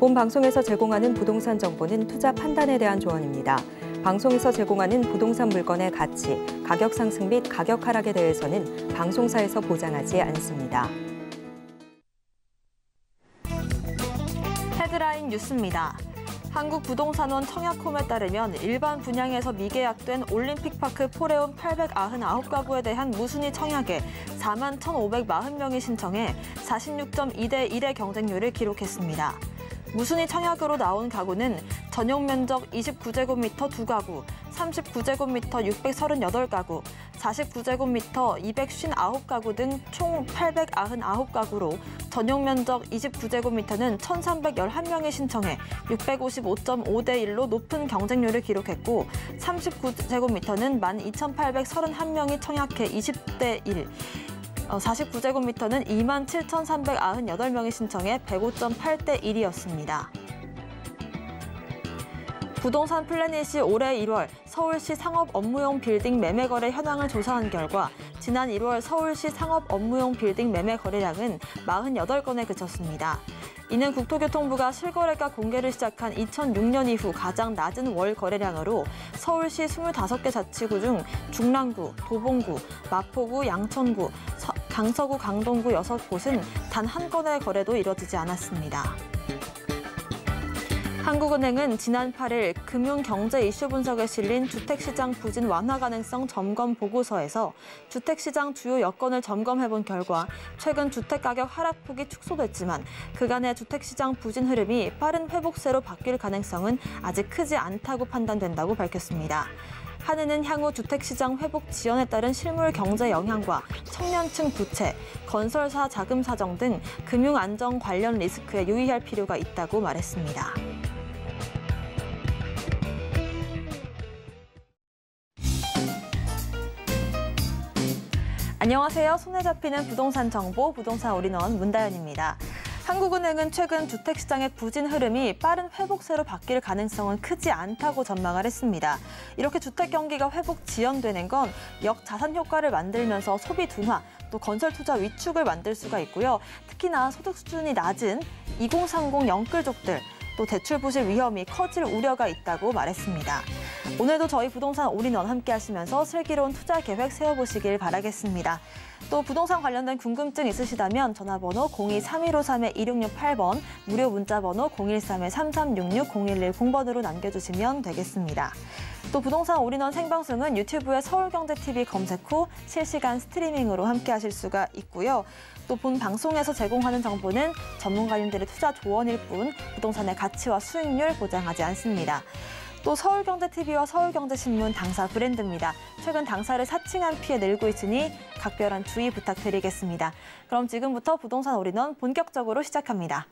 본 방송에서 제공하는 부동산 정보는 투자 판단에 대한 조언입니다. 방송에서 제공하는 부동산 물건의 가치, 가격 상승 및 가격 하락에 대해서는 방송사에서 보장하지 않습니다. 헤드라인 뉴스입니다. 한국부동산원 청약홈에 따르면 일반 분양에서 미계약된 올림픽파크 포레온 899가구에 대한 무순위 청약에 4만 1,540명이 신청해 46.2대 1의 경쟁률을 기록했습니다. 무순위 청약으로 나온 가구는 전용 면적 29제곱미터 두가구 39제곱미터 638가구, 49제곱미터 259가구 등 총 899가구로 전용 면적 29제곱미터는 1,311명이 신청해 655.5대 1로 높은 경쟁률을 기록했고 39제곱미터는 12,831명이 청약해 20대 1. 49제곱미터는 2 7,398명이 신청해 105.8대 1이었습니다. 부동산 플래닛이 올해 1월 서울시 상업 업무용 빌딩 매매 거래 현황을 조사한 결과 지난 1월 서울시 상업 업무용 빌딩 매매 거래량은 48건에 그쳤습니다. 이는 국토교통부가 실거래가 공개를 시작한 2006년 이후 가장 낮은 월 거래량으로 서울시 25개 자치구 중 중랑구, 도봉구, 마포구, 양천구, 강서구, 강동구 6곳은 단 한 건의 거래도 이뤄지지 않았습니다. 한국은행은 지난 8일 금융경제 이슈 분석에 실린 주택시장 부진 완화 가능성 점검 보고서에서 주택시장 주요 여건을 점검해본 결과 최근 주택가격 하락폭이 축소됐지만 그간의 주택시장 부진 흐름이 빠른 회복세로 바뀔 가능성은 아직 크지 않다고 판단된다고 밝혔습니다. 한해는 향후 주택시장 회복 지연에 따른 실물 경제 영향과 청년층 부채, 건설사 자금 사정 등 금융 안정 관련 리스크에 유의할 필요가 있다고 말했습니다. 안녕하세요. 손에 잡히는 부동산 정보 부동산 올인원 문다연입니다. 한국은행은 최근 주택시장의 부진 흐름이 빠른 회복세로 바뀔 가능성은 크지 않다고 전망을 했습니다. 이렇게 주택 경기가 회복 지연되는 건 역자산 효과를 만들면서 소비 둔화, 또 건설 투자 위축을 만들 수가 있고요. 특히나 소득 수준이 낮은 2030 영끌족들, 또 대출 부실 위험이 커질 우려가 있다고 말했습니다. 오늘도 저희 부동산 올인원 함께 하시면서 슬기로운 투자 계획 세워보시길 바라겠습니다. 또 부동산 관련된 궁금증 있으시다면 전화번호 02-3153-1668번, 무료 문자번호 013-3366-0110번으로 남겨주시면 되겠습니다. 또 부동산 올인원 생방송은 유튜브에 서울경제TV 검색 후 실시간 스트리밍으로 함께하실 수가 있고요. 또 본 방송에서 제공하는 정보는 전문가님들의 투자 조언일 뿐 부동산의 가치와 수익률 보장하지 않습니다. 또 서울경제TV와 서울경제신문 당사 브랜드입니다. 최근 당사를 사칭한 피해 늘고 있으니 각별한 주의 부탁드리겠습니다. 그럼 지금부터 부동산 올인원 본격적으로 시작합니다.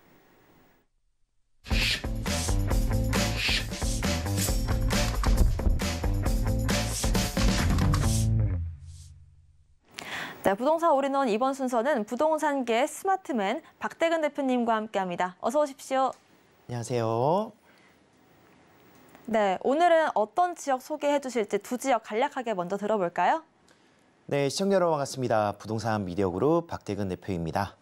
네, 부동산 올인원 이번 순서는 부동산계 스마트맨 박대근 대표님과 함께합니다. 어서 오십시오. 안녕하세요. 네, 오늘은 어떤 지역 소개해 주실지 두 지역 간략하게 먼저 들어볼까요? 네, 시청자 여러분 반갑습니다. 부동산 미디어그룹 박대근 대표입니다.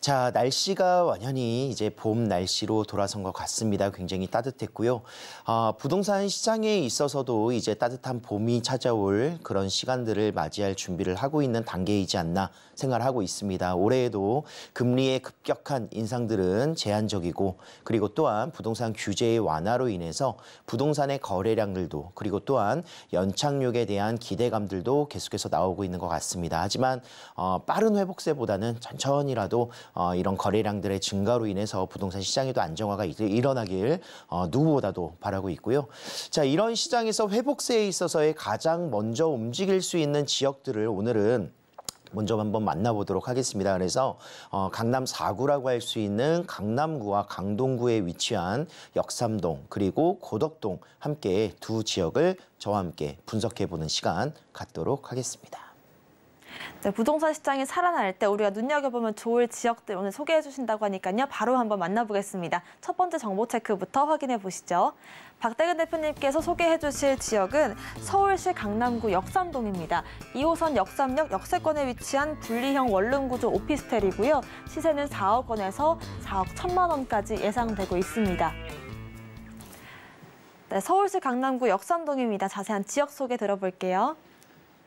자, 날씨가 완연히 이제 봄 날씨로 돌아선 것 같습니다. 굉장히 따뜻했고요. 아, 부동산 시장에 있어서도 이제 따뜻한 봄이 찾아올 그런 시간들을 맞이할 준비를 하고 있는 단계이지 않나 생각하고 있습니다. 올해에도 금리의 급격한 인상들은 제한적이고 그리고 또한 부동산 규제의 완화로 인해서 부동산의 거래량들도 그리고 또한 연착륙에 대한 기대감들도 계속해서 나오고 나타고 있는 것 같습니다. 하지만 어, 빠른 회복세보다는 천천히라도 어, 이런 거래량들의 증가로 인해서 부동산 시장에도 안정화가 일어나길 어, 누구보다도 바라고 있고요. 자 이런 시장에서 회복세에 있어서의 가장 먼저 움직일 수 있는 지역들을 오늘은 먼저 한번 만나보도록 하겠습니다. 그래서 어, 강남 4구라고 할 수 있는 강남구와 강동구에 위치한 역삼동 그리고 고덕동 함께 두 지역을 저와 함께 분석해보는 시간 갖도록 하겠습니다. 네, 부동산 시장이 살아날 때 우리가 눈여겨보면 좋을 지역들 오늘 소개해 주신다고 하니까요. 바로 한번 만나보겠습니다. 첫 번째 정보 체크부터 확인해 보시죠. 박대근 대표님께서 소개해 주실 지역은 서울시 강남구 역삼동입니다. 2호선 역삼역 역세권에 위치한 분리형 원룸구조 오피스텔이고요. 시세는 4억 원에서 4억 1천만 원까지 예상되고 있습니다. 네, 서울시 강남구 역삼동입니다. 자세한 지역 소개 들어볼게요.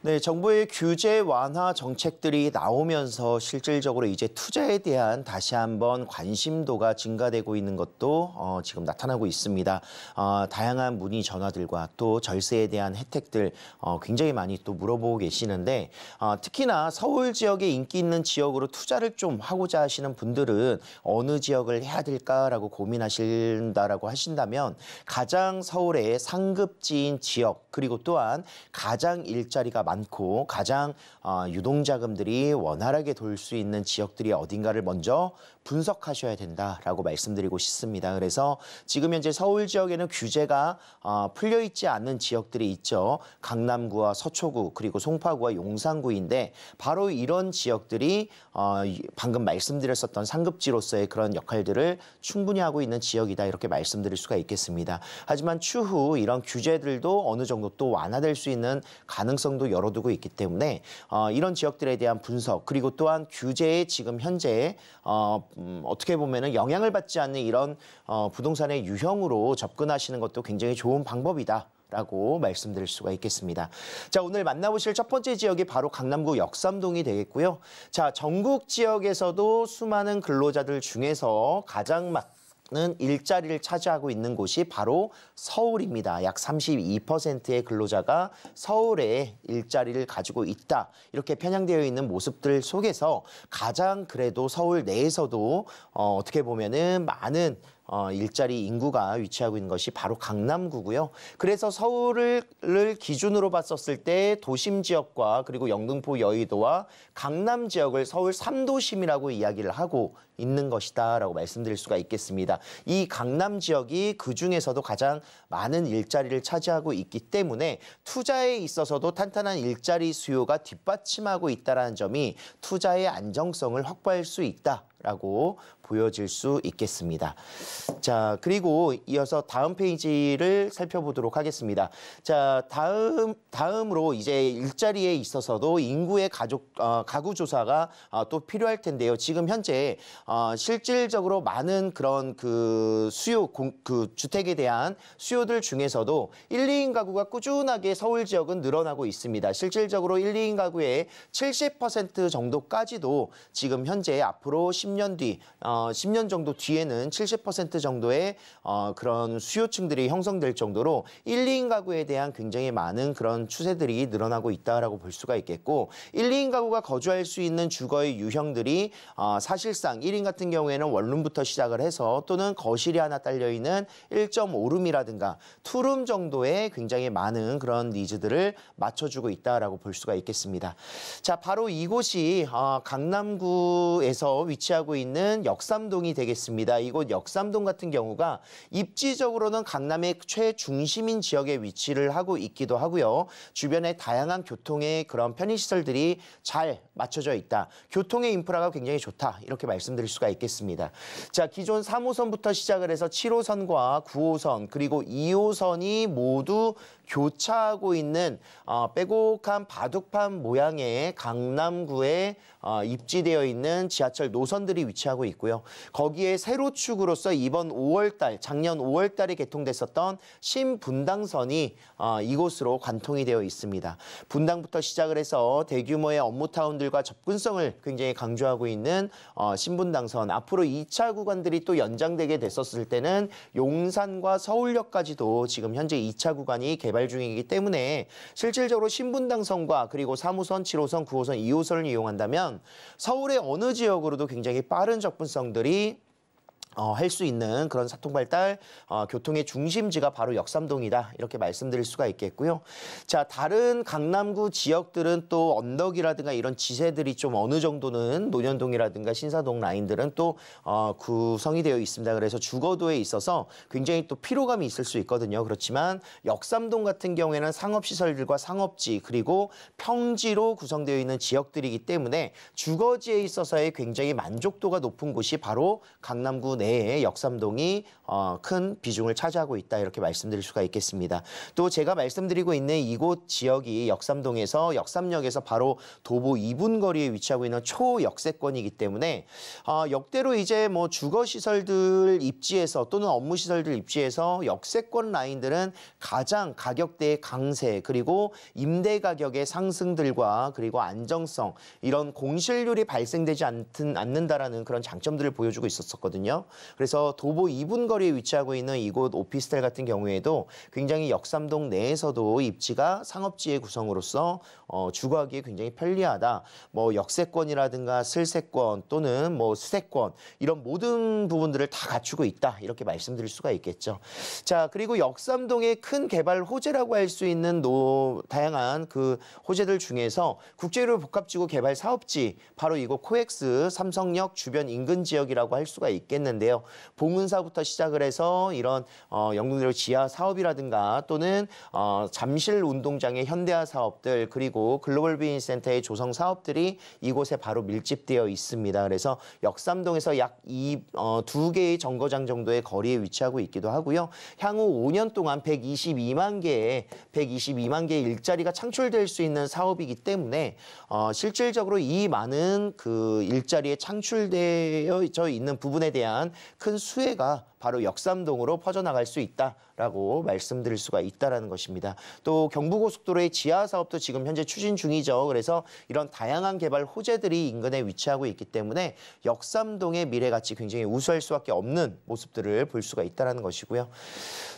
네, 정부의 규제 완화 정책들이 나오면서 실질적으로 이제 투자에 대한 다시 한번 관심도가 증가되고 있는 것도 어, 지금 나타나고 있습니다. 어, 다양한 문의 전화들과 또 절세에 대한 혜택들 어, 굉장히 많이 또 물어보고 계시는데 어, 특히나 서울 지역에 인기 있는 지역으로 투자를 좀 하고자 하시는 분들은 어느 지역을 해야 될까라고 고민하신다라고 하신다면 가장 서울의 상급지인 지역 그리고 또한 가장 일자리가 많 많고 가장 어, 유동 자금들이 원활하게 돌 수 있는 지역들이 어딘가를 먼저 분석하셔야 된다라고 말씀드리고 싶습니다. 그래서 지금 현재 서울 지역에는 규제가 어, 풀려 있지 않는 지역들이 있죠. 강남구와 서초구 그리고 송파구와 용산구인데 바로 이런 지역들이 어, 방금 말씀드렸었던 상급지로서의 그런 역할들을 충분히 하고 있는 지역이다 이렇게 말씀드릴 수가 있겠습니다. 하지만 추후 이런 규제들도 어느 정도 또 완화될 수 있는 가능성도 여러 다뤄두고 있기 때문에 어, 이런 지역들에 대한 분석 그리고 또한 규제에 지금 현재 어, 음, 어떻게 보면은 영향을 받지 않는 이런 어, 부동산의 유형으로 접근하시는 것도 굉장히 좋은 방법이다. 라고 말씀드릴 수가 있겠습니다. 자, 오늘 만나보실 첫 번째 지역이 바로 강남구 역삼동이 되겠고요. 자, 전국 지역에서도 수많은 근로자들 중에서 가장 막는 일자리를 차지하고 있는 곳이 바로 서울입니다. 약 32%의 근로자가 서울에 일자리를 가지고 있다. 이렇게 편향되어 있는 모습들 속에서 가장 그래도 서울 내에서도 어, 어떻게 보면은 많은 어, 일자리 인구가 위치하고 있는 것이 바로 강남구고요. 그래서 서울을 기준으로 봤었을 때 도심 지역과 그리고 영등포 여의도와 강남 지역을 서울 3도심이라고 이야기를 하고 있는 것이다라고 말씀드릴 수가 있겠습니다. 이 강남 지역이 그 중에서도 가장 많은 일자리를 차지하고 있기 때문에 투자에 있어서도 탄탄한 일자리 수요가 뒷받침하고 있다는 점이 투자의 안정성을 확보할 수 있다. 라고 보여질 수 있겠습니다. 자, 그리고 이어서 다음 페이지를 살펴보도록 하겠습니다. 자, 다음, 다음으로 이제 일자리에 있어서도 인구의 가족, 어, 가구 조사가 어, 또 필요할 텐데요. 지금 현재 어, 실질적으로 많은 그런 그 수요, 공, 그 주택에 대한 수요들 중에서도 1, 2인 가구가 꾸준하게 서울 지역은 늘어나고 있습니다. 실질적으로 1, 2인 가구의 70% 정도까지도 지금 현재 앞으로 10년 10년 뒤, 어, 10년 정도 뒤에는 70% 정도의 어, 그런 수요층들이 형성될 정도로 1, 2인 가구에 대한 굉장히 많은 그런 추세들이 늘어나고 있다라고 볼 수가 있겠고 1, 2인 가구가 거주할 수 있는 주거의 유형들이 어, 사실상 1인 같은 경우에는 원룸부터 시작을 해서 또는 거실이 하나 딸려 있는 1.5룸이라든가 2룸 정도의 굉장히 많은 그런 니즈들을 맞춰주고 있다라고 볼 수가 있겠습니다. 자, 바로 이곳이 어, 강남구에서 위치한 위치하고 있는 역삼동이 되겠습니다. 이곳 역삼동 같은 경우가 입지적으로는 강남의 최중심인 지역에 위치를 하고 있기도 하고요. 주변에 다양한 교통의 그런 편의시설들이 잘 맞춰져 있다. 교통의 인프라가 굉장히 좋다. 이렇게 말씀드릴 수가 있겠습니다. 자, 기존 3호선부터 시작을 해서 7호선과 9호선 그리고 2호선이 모두 교차하고 있는 어, 빼곡한 바둑판 모양의 강남구에 어, 입지되어 있는 지하철 노선들이 위치하고 있고요. 거기에 세로 축으로서 이번 5월달, 작년 5월달에 개통됐었던 신분당선이 어, 이곳으로 관통이 되어 있습니다. 분당부터 시작을 해서 대규모의 업무타운들과 접근성을 굉장히 강조하고 있는 어, 신분당선, 앞으로 2차 구간들이 또 연장되게 됐었을 때는 용산과 서울역까지도 지금 현재 2차 구간이 개발 개발 중이기 때문에 실질적으로 신분당선과 그리고 3호선, 7호선, 9호선, 2호선을 이용한다면 서울의 어느 지역으로도 굉장히 빠른 접근성들이 어, 할 수 있는 그런 사통발달 어, 교통의 중심지가 바로 역삼동이다 이렇게 말씀드릴 수가 있겠고요. 자 다른 강남구 지역들은 또 언덕이라든가 이런 지세들이 좀 어느 정도는 논현동이라든가 신사동 라인들은 또 어, 구성이 되어 있습니다. 그래서 주거도에 있어서 굉장히 또 피로감이 있을 수 있거든요. 그렇지만 역삼동 같은 경우에는 상업시설들과 상업지 그리고 평지로 구성되어 있는 지역들이기 때문에 주거지에 있어서의 굉장히 만족도가 높은 곳이 바로 강남구 내 내에 역삼동이 어, 큰 비중을 차지하고 있다 이렇게 말씀드릴 수가 있겠습니다. 또 제가 말씀드리고 있는 이곳 지역이 역삼동에서 역삼역에서 바로 도보 2분 거리에 위치하고 있는 초역세권이기 때문에 어, 역대로 이제 뭐 주거시설들 입지에서 또는 업무시설들 입지에서 역세권 라인들은 가장 가격대의 강세 그리고 임대 가격의 상승들과 그리고 안정성 이런 공실률이 발생되지 않든, 않는다라는 그런 장점들을 보여주고 있었거든요. 그래서 도보 2분 거리에 위치하고 있는 이곳 오피스텔 같은 경우에도 굉장히 역삼동 내에서도 입지가 상업지의 구성으로서 어, 주거하기에 굉장히 편리하다. 뭐 역세권이라든가 슬세권 또는 뭐 수세권 이런 모든 부분들을 다 갖추고 있다. 이렇게 말씀드릴 수가 있겠죠. 자, 그리고 역삼동의 큰 개발 호재라고 할 수 있는 노, 다양한 그 호재들 중에서 국제로 복합지구 개발 사업지 바로 이곳 코엑스 삼성역 주변 인근 지역이라고 할 수가 있겠는데 있는데요. 봉은사부터 시작을 해서 이런 어, 영등대로 지하 사업이라든가 또는 어, 잠실 운동장의 현대화 사업들 그리고 글로벌 비인 센터의 조성 사업들이 이곳에 바로 밀집되어 있습니다. 그래서 역삼동에서 약이두 어, 개의 정거장 정도의 거리에 위치하고 있기도 하고요. 향후 5년 동안 122만 개의 122만 개의 일자리가 창출될 수 있는 사업이기 때문에 어, 실질적으로 이 많은 그 일자리에 창출되어 있는 부분에 대한 큰 수혜가 바로 역삼동으로 퍼져나갈 수 있다라고 말씀드릴 수가 있다라는 것입니다. 또 경부고속도로의 지하 사업도 지금 현재 추진 중이죠. 그래서 이런 다양한 개발 호재들이 인근에 위치하고 있기 때문에 역삼동의 미래 가치 굉장히 우수할 수밖에 없는 모습들을 볼 수가 있다라는 것이고요.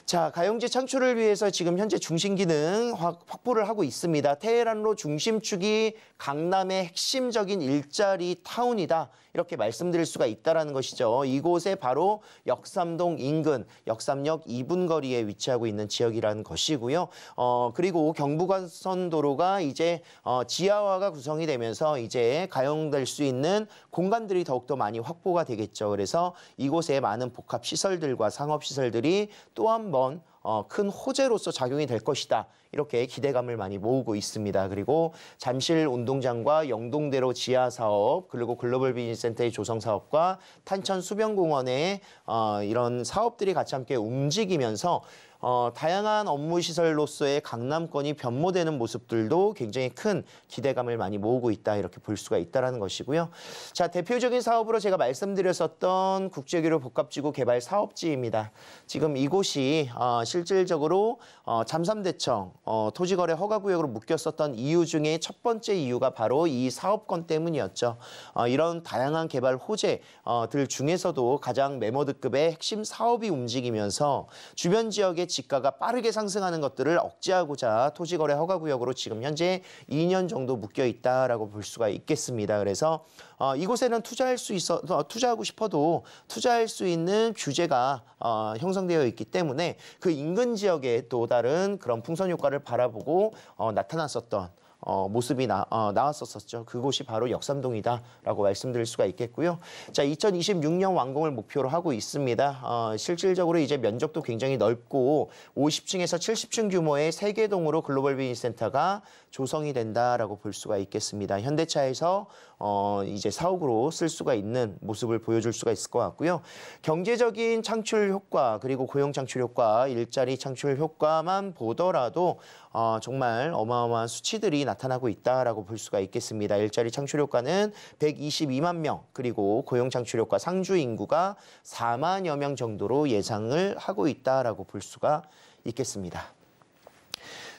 자, 가용지 창출을 위해서 지금 현재 중심 기능 확보를 하고 있습니다. 테헤란로 중심축이 강남의 핵심적인 일자리 타운이다. 이렇게 말씀드릴 수가 있다라는 것이죠. 이곳에 바로 역삼 청담동 인근 역삼역 2분 거리에 위치하고 있는 지역이라는 것이고요. 어, 그리고 경부간선 도로가 이제 어, 지하화가 구성이 되면서 이제 가용될 수 있는 공간들이 더욱더 많이 확보가 되겠죠. 그래서 이곳에 많은 복합시설들과 상업시설들이 또 한번 어, 어, 큰 호재로서 작용이 될 것이다. 이렇게 기대감을 많이 모으고 있습니다. 그리고 잠실 운동장과 영동대로 지하 사업 그리고 글로벌 비즈니스 센터의 조성 사업과 탄천 수변공원의 어, 이런 사업들이 같이 함께 움직이면서 어, 다양한 업무 시설로서의 강남권이 변모되는 모습들도 굉장히 큰 기대감을 많이 모으고 있다 이렇게 볼 수가 있다라는 것이고요. 자 대표적인 사업으로 제가 말씀드렸었던 국제교류 복합지구 개발 사업지입니다. 지금 이곳이 어, 실질적으로 어, 잠삼대청 어, 토지거래 허가구역으로 묶였었던 이유 중에 첫 번째 이유가 바로 이 사업권 때문이었죠. 어, 이런 다양한 개발 호재들 어, 중에서도 가장 메머드급의 핵심 사업이 움직이면서 주변 지역의 지가가 빠르게 상승하는 것들을 억제하고자 토지거래 허가구역으로 지금 현재 2년 정도 묶여 있다라고 볼 수가 있겠습니다. 그래서 어, 이곳에는 투자할 수 있어 어, 투자하고 싶어도 투자할 수 있는 규제가 어, 형성되어 있기 때문에 그 인근 지역의 또 다른 그런 풍선 효과를 바라보고 어, 나타났었던. 어, 모습이 나, 어, 나왔었었죠. 그곳이 바로 역삼동이다라고 말씀드릴 수가 있겠고요. 자, 2026년 완공을 목표로 하고 있습니다. 어, 실질적으로 이제 면적도 굉장히 넓고 50층에서 70층 규모의 세개동으로 글로벌 비즈니스 센터가 조성이 된다라고 볼 수가 있겠습니다. 현대차에서 어 이제 사옥으로 쓸 수가 있는 모습을 보여줄 수가 있을 것 같고요. 경제적인 창출 효과 그리고 고용 창출 효과, 일자리 창출 효과만 보더라도 어 정말 어마어마한 수치들이 나타나고 있다라고 볼 수가 있겠습니다. 일자리 창출 효과는 122만 명 그리고 고용 창출 효과 상주 인구가 4만여 명 정도로 예상을 하고 있다라고 볼 수가 있겠습니다.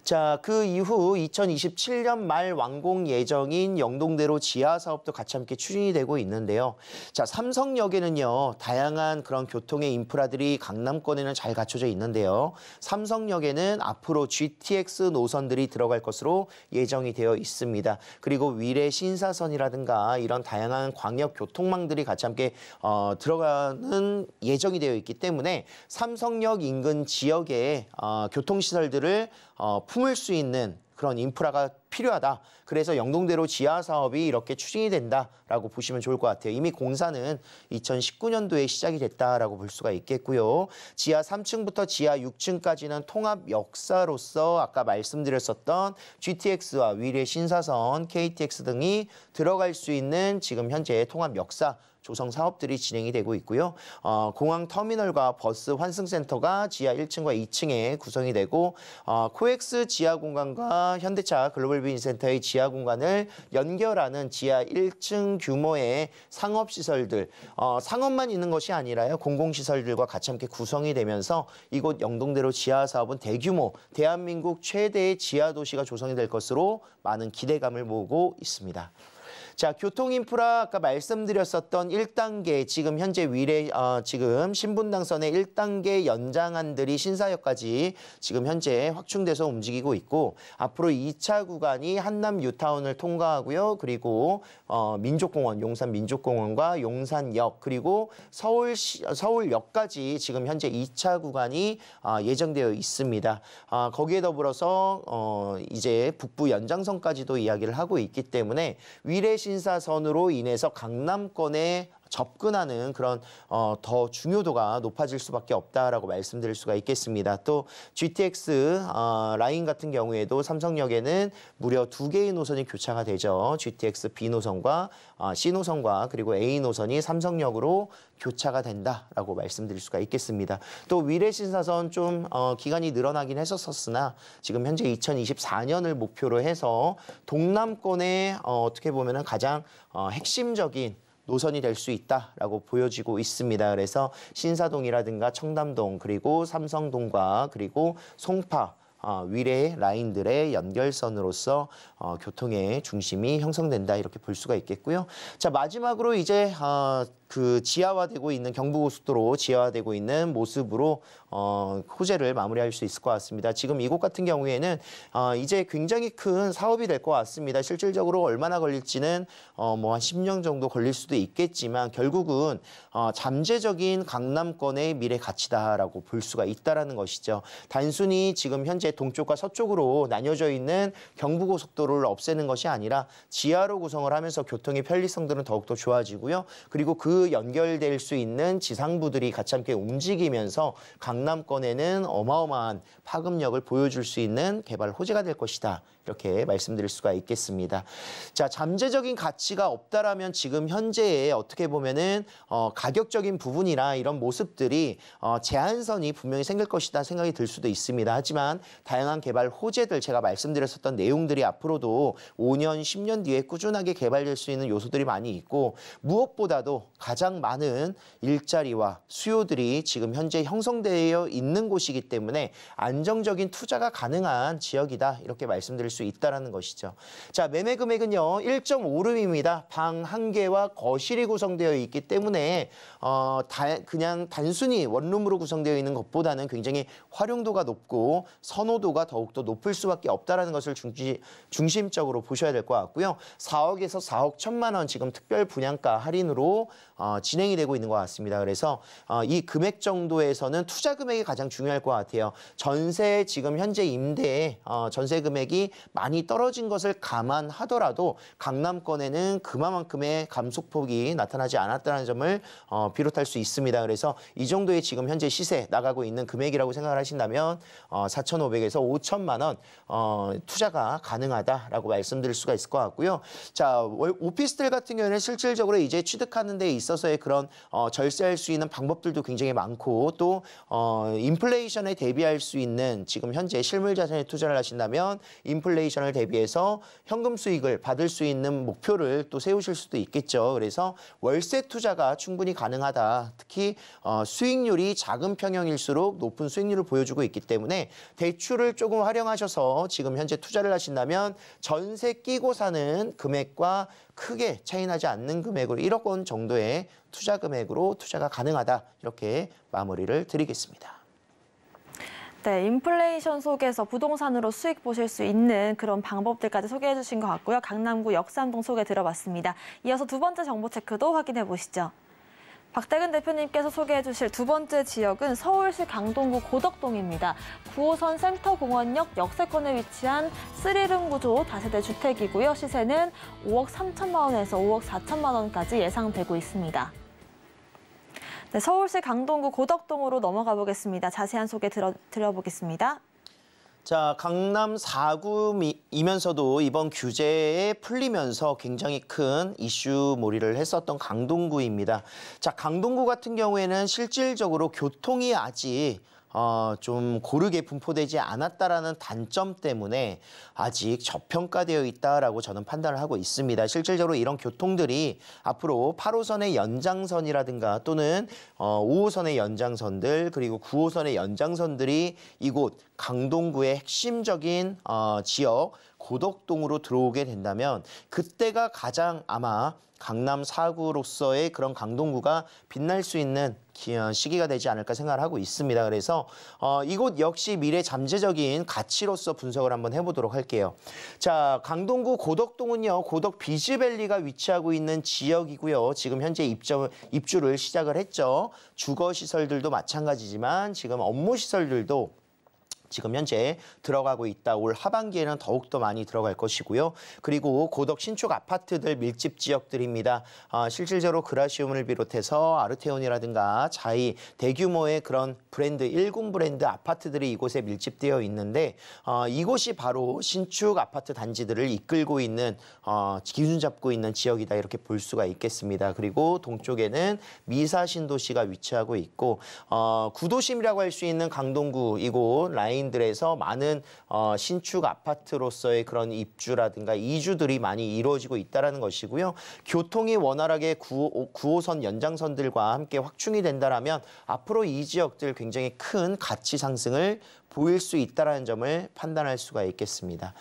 자, 그 이후 2027년 말 완공 예정인 영동대로 지하 사업도 같이 함께 추진이 되고 있는데요. 자, 삼성역에는요, 다양한 그런 교통의 인프라들이 강남권에는 잘 갖춰져 있는데요. 삼성역에는 앞으로 GTX 노선들이 들어갈 것으로 예정이 되어 있습니다. 그리고 위례 신사선이라든가 이런 다양한 광역 교통망들이 같이 함께 어, 들어가는 예정이 되어 있기 때문에 삼성역 인근 지역의 어, 교통시설들을 어, 품을 수 있는 그런 인프라가 필요하다. 그래서 영동대로 지하 사업이 이렇게 추진이 된다라고 보시면 좋을 것 같아요. 이미 공사는 2019년도에 시작이 됐다라고 볼 수가 있겠고요. 지하 3층부터 지하 6층까지는 통합 역사로서 아까 말씀드렸었던 GTX와 위례 신사선, KTX 등이 들어갈 수 있는 지금 현재의 통합 역사 조성 사업들이 진행이 되고 있고요. 어, 공항 터미널과 버스 환승센터가 지하 1층과 2층에 구성이 되고 어, 코엑스 지하 공간과 현대차 글로벌 비즈센터의 지하 공간을 연결하는 지하 1층 규모의 상업시설들 어, 상업만 있는 것이 아니라요. 공공시설들과 같이 함께 구성이 되면서 이곳 영동대로 지하 사업은 대규모 대한민국 최대의 지하 도시가 조성이 될 것으로 많은 기대감을 모으고 있습니다. 자, 교통 인프라 아까 말씀드렸었던 1단계 지금 현재 위례 어, 지금 신분당선의 1단계 연장안들이 신사역까지 지금 현재 확충돼서 움직이고 있고 앞으로 2차 구간이 한남 유타운을 통과하고요. 그리고 어, 민족공원, 용산 민족공원과 용산역 그리고 서울 서울역까지 지금 현재 2차 구간이 어, 예정되어 있습니다. 아, 거기에 더불어서 어, 이제 북부 연장선까지도 이야기를 하고 있기 때문에 위례 시 신사선으로 인해서 강남권에 접근하는 그런 어, 더 중요도가 높아질 수밖에 없다라고 말씀드릴 수가 있겠습니다. 또 GTX 어, 라인 같은 경우에도 삼성역에는 무려 두 개의 노선이 교차가 되죠. GTX B 노선과 어, C 노선과 그리고 A 노선이 삼성역으로 교차가 된다라고 말씀드릴 수가 있겠습니다. 또 위례신사선 좀 어, 기간이 늘어나긴 했었었으나 지금 현재 2024년을 목표로 해서 동남권의 어, 어떻게 보면 은 가장 어, 핵심적인 노선이 될 수 있다라고 보여지고 있습니다. 그래서 신사동이라든가 청담동 그리고 삼성동과 그리고 송파 어, 위례 라인들의 연결선으로서 어, 교통의 중심이 형성된다 이렇게 볼 수가 있겠고요. 자 마지막으로 이제 어, 그 지하화되고 있는 경부고속도로 지하화되고 있는 모습으로 어, 호재를 마무리할 수 있을 것 같습니다. 지금 이곳 같은 경우에는 어, 이제 굉장히 큰 사업이 될 것 같습니다. 실질적으로 얼마나 걸릴지는 어, 뭐한 10년 정도 걸릴 수도 있겠지만 결국은 어, 잠재적인 강남권의 미래 가치다라고 볼 수가 있다는 것이죠. 단순히 지금 현재 동쪽과 서쪽으로 나뉘어져 있는 경부고속도로를 없애는 것이 아니라 지하로 구성을 하면서 교통의 편리성들은 더욱더 좋아지고요. 그리고 그그 연결될 수 있는 지상부들이 같이 함께 움직이면서 강남권에는 어마어마한 파급력을 보여줄 수 있는 개발 호재가 될 것이다. 이렇게 말씀드릴 수가 있겠습니다. 자, 잠재적인 가치가 없다라면 지금 현재에 어떻게 보면은 어, 가격적인 부분이나 이런 모습들이 어, 제한선이 분명히 생길 것이다 생각이 들 수도 있습니다. 하지만 다양한 개발 호재들 제가 말씀드렸었던 내용들이 앞으로도 5년, 10년 뒤에 꾸준하게 개발될 수 있는 요소들이 많이 있고 무엇보다도 가장 많은 일자리와 수요들이 지금 현재 형성되어 있는 곳이기 때문에 안정적인 투자가 가능한 지역이다 이렇게 말씀드릴 수수 있다는 것이죠. 자, 매매 금액은요. 1.5룸입니다. 방 한 개와 거실이 구성되어 있기 때문에 어, 다, 그냥 단순히 원룸으로 구성되어 있는 것보다는 굉장히 활용도가 높고 선호도가 더욱더 높을 수밖에 없다는 것을 중지, 중심적으로 보셔야 될 것 같고요. 4억에서 4억 천만 원 지금 특별 분양가 할인으로 어, 진행이 되고 있는 것 같습니다. 그래서 어, 이 금액 정도에서는 투자 금액이 가장 중요할 것 같아요. 전세 지금 현재 임대 어, 전세 금액이 많이 떨어진 것을 감안하더라도 강남권에는 그만큼의 감속폭이 나타나지 않았다는 점을 어, 비롯할 수 있습니다. 그래서 이 정도의 지금 현재 시세 나가고 있는 금액이라고 생각을 하신다면 어, 4,500에서 5천만 원 어, 투자가 가능하다라고 말씀드릴 수가 있을 것 같고요. 자 오피스텔 같은 경우에는 실질적으로 이제 취득하는 데 있어 있어서의 그런 어, 절세할 수 있는 방법들도 굉장히 많고 또 어, 인플레이션에 대비할 수 있는 지금 현재 실물 자산에 투자를 하신다면 인플레이션을 대비해서 현금 수익을 받을 수 있는 목표를 또 세우실 수도 있겠죠. 그래서 월세 투자가 충분히 가능하다. 특히 어, 수익률이 작은 평형일수록 높은 수익률을 보여주고 있기 때문에 대출을 조금 활용하셔서 지금 현재 투자를 하신다면 전세 끼고 사는 금액과 크게 차이나지 않는 금액으로 1억 원 정도의 투자 금액으로 투자가 가능하다 이렇게 마무리를 드리겠습니다. 네, 인플레이션 속에서 부동산으로 수익 보실 수 있는 그런 방법들까지 소개해 주신 것 같고요. 강남구 역삼동 소개 들어봤습니다. 이어서 두 번째 정보 체크도 확인해 보시죠. 박대근 대표님께서 소개해 주실 두 번째 지역은 서울시 강동구 고덕동입니다. 9호선 센터공원역 역세권에 위치한 쓰리룸 구조 다세대 주택이고요. 시세는 5억 3천만 원에서 5억 4천만 원까지 예상되고 있습니다. 네, 서울시 강동구 고덕동으로 넘어가 보겠습니다. 자세한 소개 들어, 드려보겠습니다. 자, 강남 4구이면서도 이번 규제에 풀리면서 굉장히 큰 이슈 몰이를 했었던 강동구입니다. 자, 강동구 같은 경우에는 실질적으로 교통이 아직 어, 좀 고르게 분포되지 않았다라는 단점 때문에 아직 저평가되어 있다라고 저는 판단을 하고 있습니다. 실질적으로 이런 교통들이 앞으로 8호선의 연장선이라든가 또는 어, 5호선의 연장선들 그리고 9호선의 연장선들이 이곳 강동구의 핵심적인 어, 지역 고덕동으로 들어오게 된다면 그때가 가장 아마 강남 사구로서의 그런 강동구가 빛날 수 있는 시기가 되지 않을까 생각을 하고 있습니다. 그래서 어, 이곳 역시 미래 잠재적인 가치로서 분석을 한번 해보도록 할게요. 자, 강동구 고덕동은요, 고덕 비즈밸리가 위치하고 있는 지역이고요. 지금 현재 입점, 입주를 시작을 했죠. 주거시설들도 마찬가지지만 지금 업무시설들도 지금 현재 들어가고 있다. 올 하반기에는 더욱더 많이 들어갈 것이고요. 그리고 고덕 신축 아파트들 밀집 지역들입니다. 아, 실질적으로 그라시움을 비롯해서 아르테온이라든가 자이 대규모의 그런 브랜드 일군 브랜드 아파트들이 이곳에 밀집되어 있는데 어, 이곳이 바로 신축 아파트 단지들을 이끌고 있는 어, 기준 잡고 있는 지역이다 이렇게 볼 수가 있겠습니다. 그리고 동쪽에는 미사 신도시가 위치하고 있고 어, 구도심이라고 할 수 있는 강동구 이곳 라인 라인들에서 많은 어, 신축 아파트로서의 그런 입주라든가 이주들이 많이 이루어지고 있다는 것이고요. 교통이 원활하게 9, 9호선 연장선들과 함께 확충이 된다면 앞으로 이 지역들 굉장히 큰 가치 상승을 보일 수 있다는 점을 판단할 수가 있겠습니다.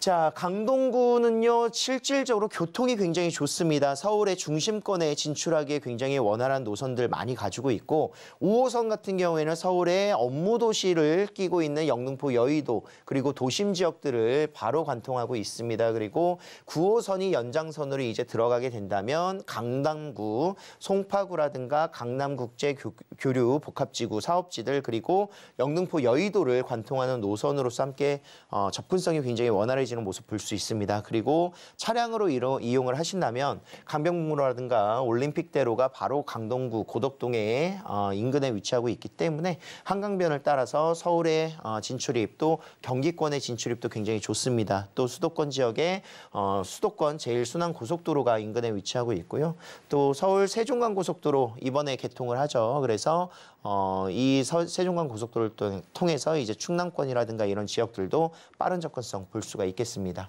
자, 강동구는요, 실질적으로 교통이 굉장히 좋습니다. 서울의 중심권에 진출하기에 굉장히 원활한 노선들 많이 가지고 있고, 5호선 같은 경우에는 서울의 업무 도시를 끼고 있는 영등포 여의도, 그리고 도심 지역들을 바로 관통하고 있습니다. 그리고 9호선이 연장선으로 이제 들어가게 된다면, 강남구, 송파구라든가 강남국제교류 복합지구 사업지들, 그리고 영등포 여의도를 관통하는 노선으로서 함께 어, 접근성이 굉장히 원활해 활지는 모습 볼 수 있습니다. 그리고 차량으로 이로 이용을 하신다면 강변북로라든가 올림픽대로가 바로 강동구 고덕동에 어, 인근에 위치하고 있기 때문에 한강변을 따라서 서울의 어, 진출입 또 경기권의 진출입도 굉장히 좋습니다. 또 수도권 지역에 어, 수도권 제일 순환 고속도로가 인근에 위치하고 있고요. 또 서울 세종강 고속도로 이번에 개통을 하죠. 그래서 어, 이 서, 세종강 고속도로를 통해서 이제 충남권이라든가 이런 지역들도 빠른 접근성 볼 수가 있. 있겠습니다.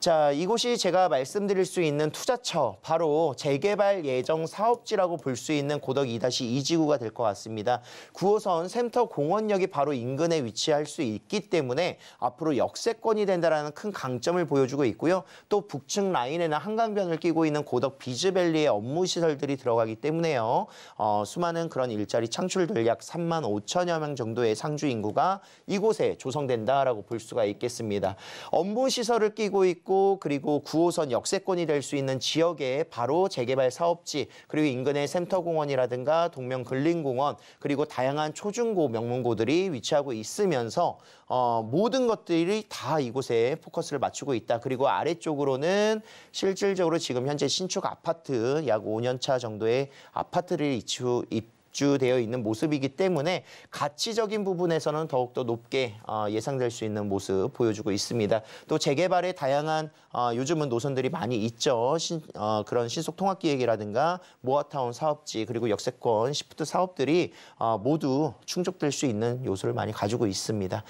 자, 이곳이 제가 말씀드릴 수 있는 투자처, 바로 재개발 예정 사업지라고 볼 수 있는 고덕 2-2지구가 될 것 같습니다. 9호선 센터 공원역이 바로 인근에 위치할 수 있기 때문에 앞으로 역세권이 된다는큰 강점을 보여주고 있고요. 또 북측 라인에는 한강변을 끼고 있는 고덕 비즈밸리의 업무 시설들이 들어가기 때문에요. 어, 수많은 그런 일자리 창출될약 3만 5천여 명 정도의 상주 인구가 이곳에 조성된다라고 볼 수가 있겠습니다. 엄보 정보시설을 끼고 있고 그리고 9호선 역세권이 될 수 있는 지역에 바로 재개발 사업지 그리고 인근의 센터공원이라든가 동명 근린공원 그리고 다양한 초중고 명문고들이 위치하고 있으면서 어, 모든 것들이 다 이곳에 포커스를 맞추고 있다. 그리고 아래쪽으로는 실질적으로 지금 현재 신축 아파트 약 5년차 정도의 아파트를 입주 입 주되어 있는 모습이기 때문에 가치적인 부분에서는 더욱더 높게 어, 예상될 수 있는 모습 보여주고 있습니다. 또재개발에 다양한 어, 요즘은 노선들이 많이 있죠. 신, 어, 그런 신속 통합 기획이라든가 모아타운 사업지 그리고 역세권 시프트 사업들이 모두 충족될 수 있는 요소를 많이 가지고 있습니다.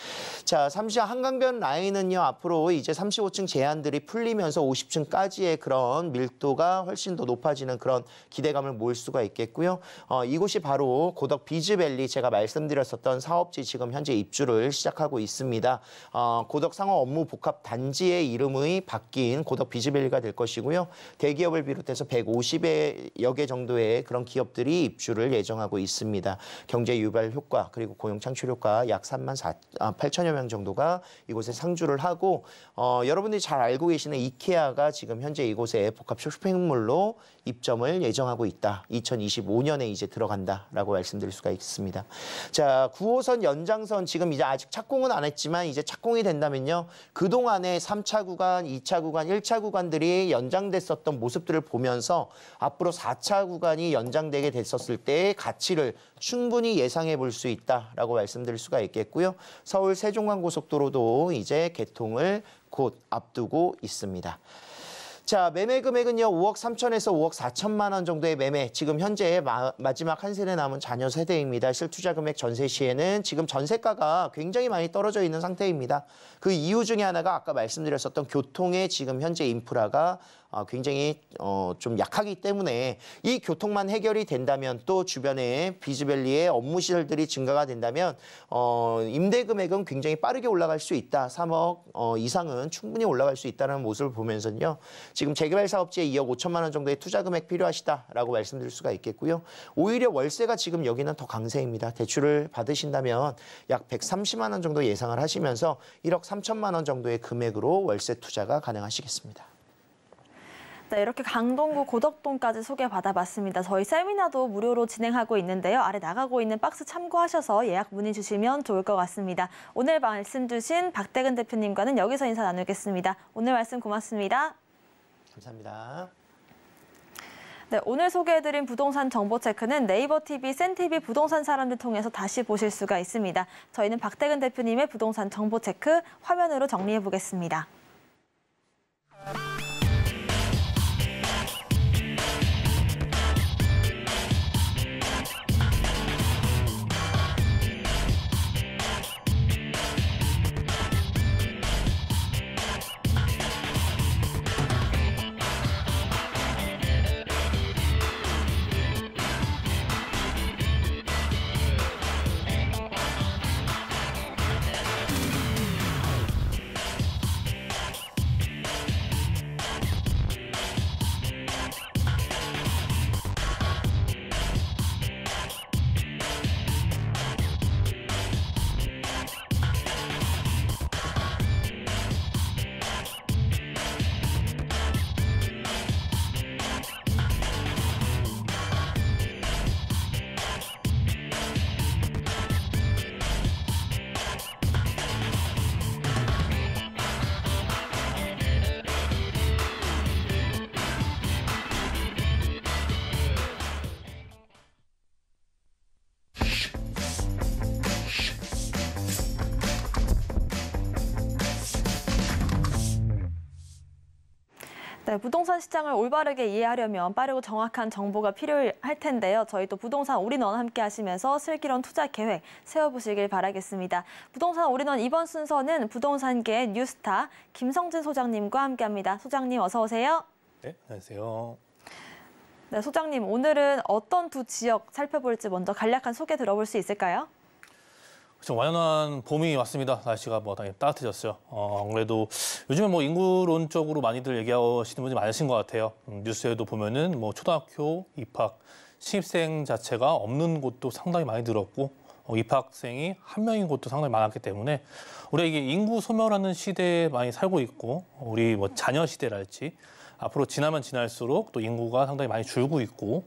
자, 삼시와 한강변 라인은요. 앞으로 이제 35층 제한들이 풀리면서 50층까지의 그런 밀도가 훨씬 더 높아지는 그런 기대감을 모을 수가 있겠고요. 이곳이 바로 고덕 비즈밸리 제가 말씀드렸었던 사업지 지금 현재 입주를 시작하고 있습니다. 어, 고덕 상호 업무 복합 단지의 이름이 바뀐 고덕 비즈밸리가 될 것이고요. 대기업을 비롯해서 150여 개 정도의 그런 기업들이 입주를 예정하고 있습니다. 경제 유발 효과 그리고 고용 창출 효과 약 3만 4, 아, 8천여 명 정도가 이곳에 상주를 하고 어, 여러분들이 잘 알고 계시는 이케아가 지금 현재 이곳에 복합 쇼핑몰로 입점을 예정하고 있다. 2025년에 이제 들어간다라고 말씀드릴 수가 있습니다. 자, 9호선 연장선 지금 이제 아직 착공은 안 했지만 이제 착공이 된다면요. 그동안에 3차 구간, 2차 구간, 1차 구간들이 연장됐었던 모습들을 보면서 앞으로 4차 구간이 연장되게 됐었을 때의 가치를 충분히 예상해 볼 수 있다라고 말씀드릴 수가 있겠고요. 서울 세종간 고속도로도 이제 개통을 곧 앞두고 있습니다. 자, 매매 금액은요, 5억 3천에서 5억 4천만 원 정도의 매매. 지금 현재 마, 지막 한 세대 남은 자녀 세대입니다. 실투자 금액 전세 시에는 지금 전세가가 굉장히 많이 떨어져 있는 상태입니다. 그 이유 중에 하나가 아까 말씀드렸었던 교통의 지금 현재 인프라가 아, 굉장히 어, 좀 약하기 때문에 이 교통만 해결이 된다면 또 주변에 비즈밸리의 업무 시설들이 증가가 된다면 어, 임대 금액은 굉장히 빠르게 올라갈 수 있다. 3억 어, 이상은 충분히 올라갈 수 있다는 모습을 보면서요. 지금 재개발 사업지에 2억 5천만 원 정도의 투자 금액 필요하시다라고 말씀드릴 수가 있겠고요. 오히려 월세가 지금 여기는 더 강세입니다. 대출을 받으신다면 약 130만 원 정도 예상을 하시면서 1억 3천만 원 정도의 금액으로 월세 투자가 가능하시겠습니다. 네, 이렇게 강동구 고덕동까지 소개받아봤습니다. 저희 세미나도 무료로 진행하고 있는데요. 아래 나가고 있는 박스 참고하셔서 예약 문의 주시면 좋을 것 같습니다. 오늘 말씀 주신 박대근 대표님과는 여기서 인사 나누겠습니다. 오늘 말씀 고맙습니다. 감사합니다. 네, 오늘 소개해드린 부동산 정보 체크는 네이버 TV, 센티비 부동산 사람들 통해서 다시 보실 수가 있습니다. 저희는 박대근 대표님의 부동산 정보 체크 화면으로 정리해보겠습니다. 네, 부동산 시장을 올바르게 이해하려면 빠르고 정확한 정보가 필요할 텐데요. 저희 도 부동산 올인원 함께 하시면서 슬기로운 투자 계획 세워보시길 바라겠습니다. 부동산 올인원 이번 순서는 부동산계 뉴스타 김성진 소장님과 함께합니다. 소장님 어서 오세요. 네, 안녕하세요. 네, 소장님 오늘은 어떤 두 지역 살펴볼지 먼저 간략한 소개 들어볼 수 있을까요? 그렇죠. 완연한 봄이 왔습니다. 날씨가 뭐 당연히 따뜻해졌어요. 어, 아무래도 요즘에 뭐 인구론적으로 많이들 얘기하시는 분이 많으신 것 같아요. 음, 뉴스에도 보면은 뭐 초등학교 입학 신입생 자체가 없는 곳도 상당히 많이 늘었고 어, 입학생이 한 명인 곳도 상당히 많았기 때문에 우리가 이게 인구 소멸하는 시대에 많이 살고 있고 우리 뭐 자녀 시대랄지 앞으로 지나면 지날수록 또 인구가 상당히 많이 줄고 있고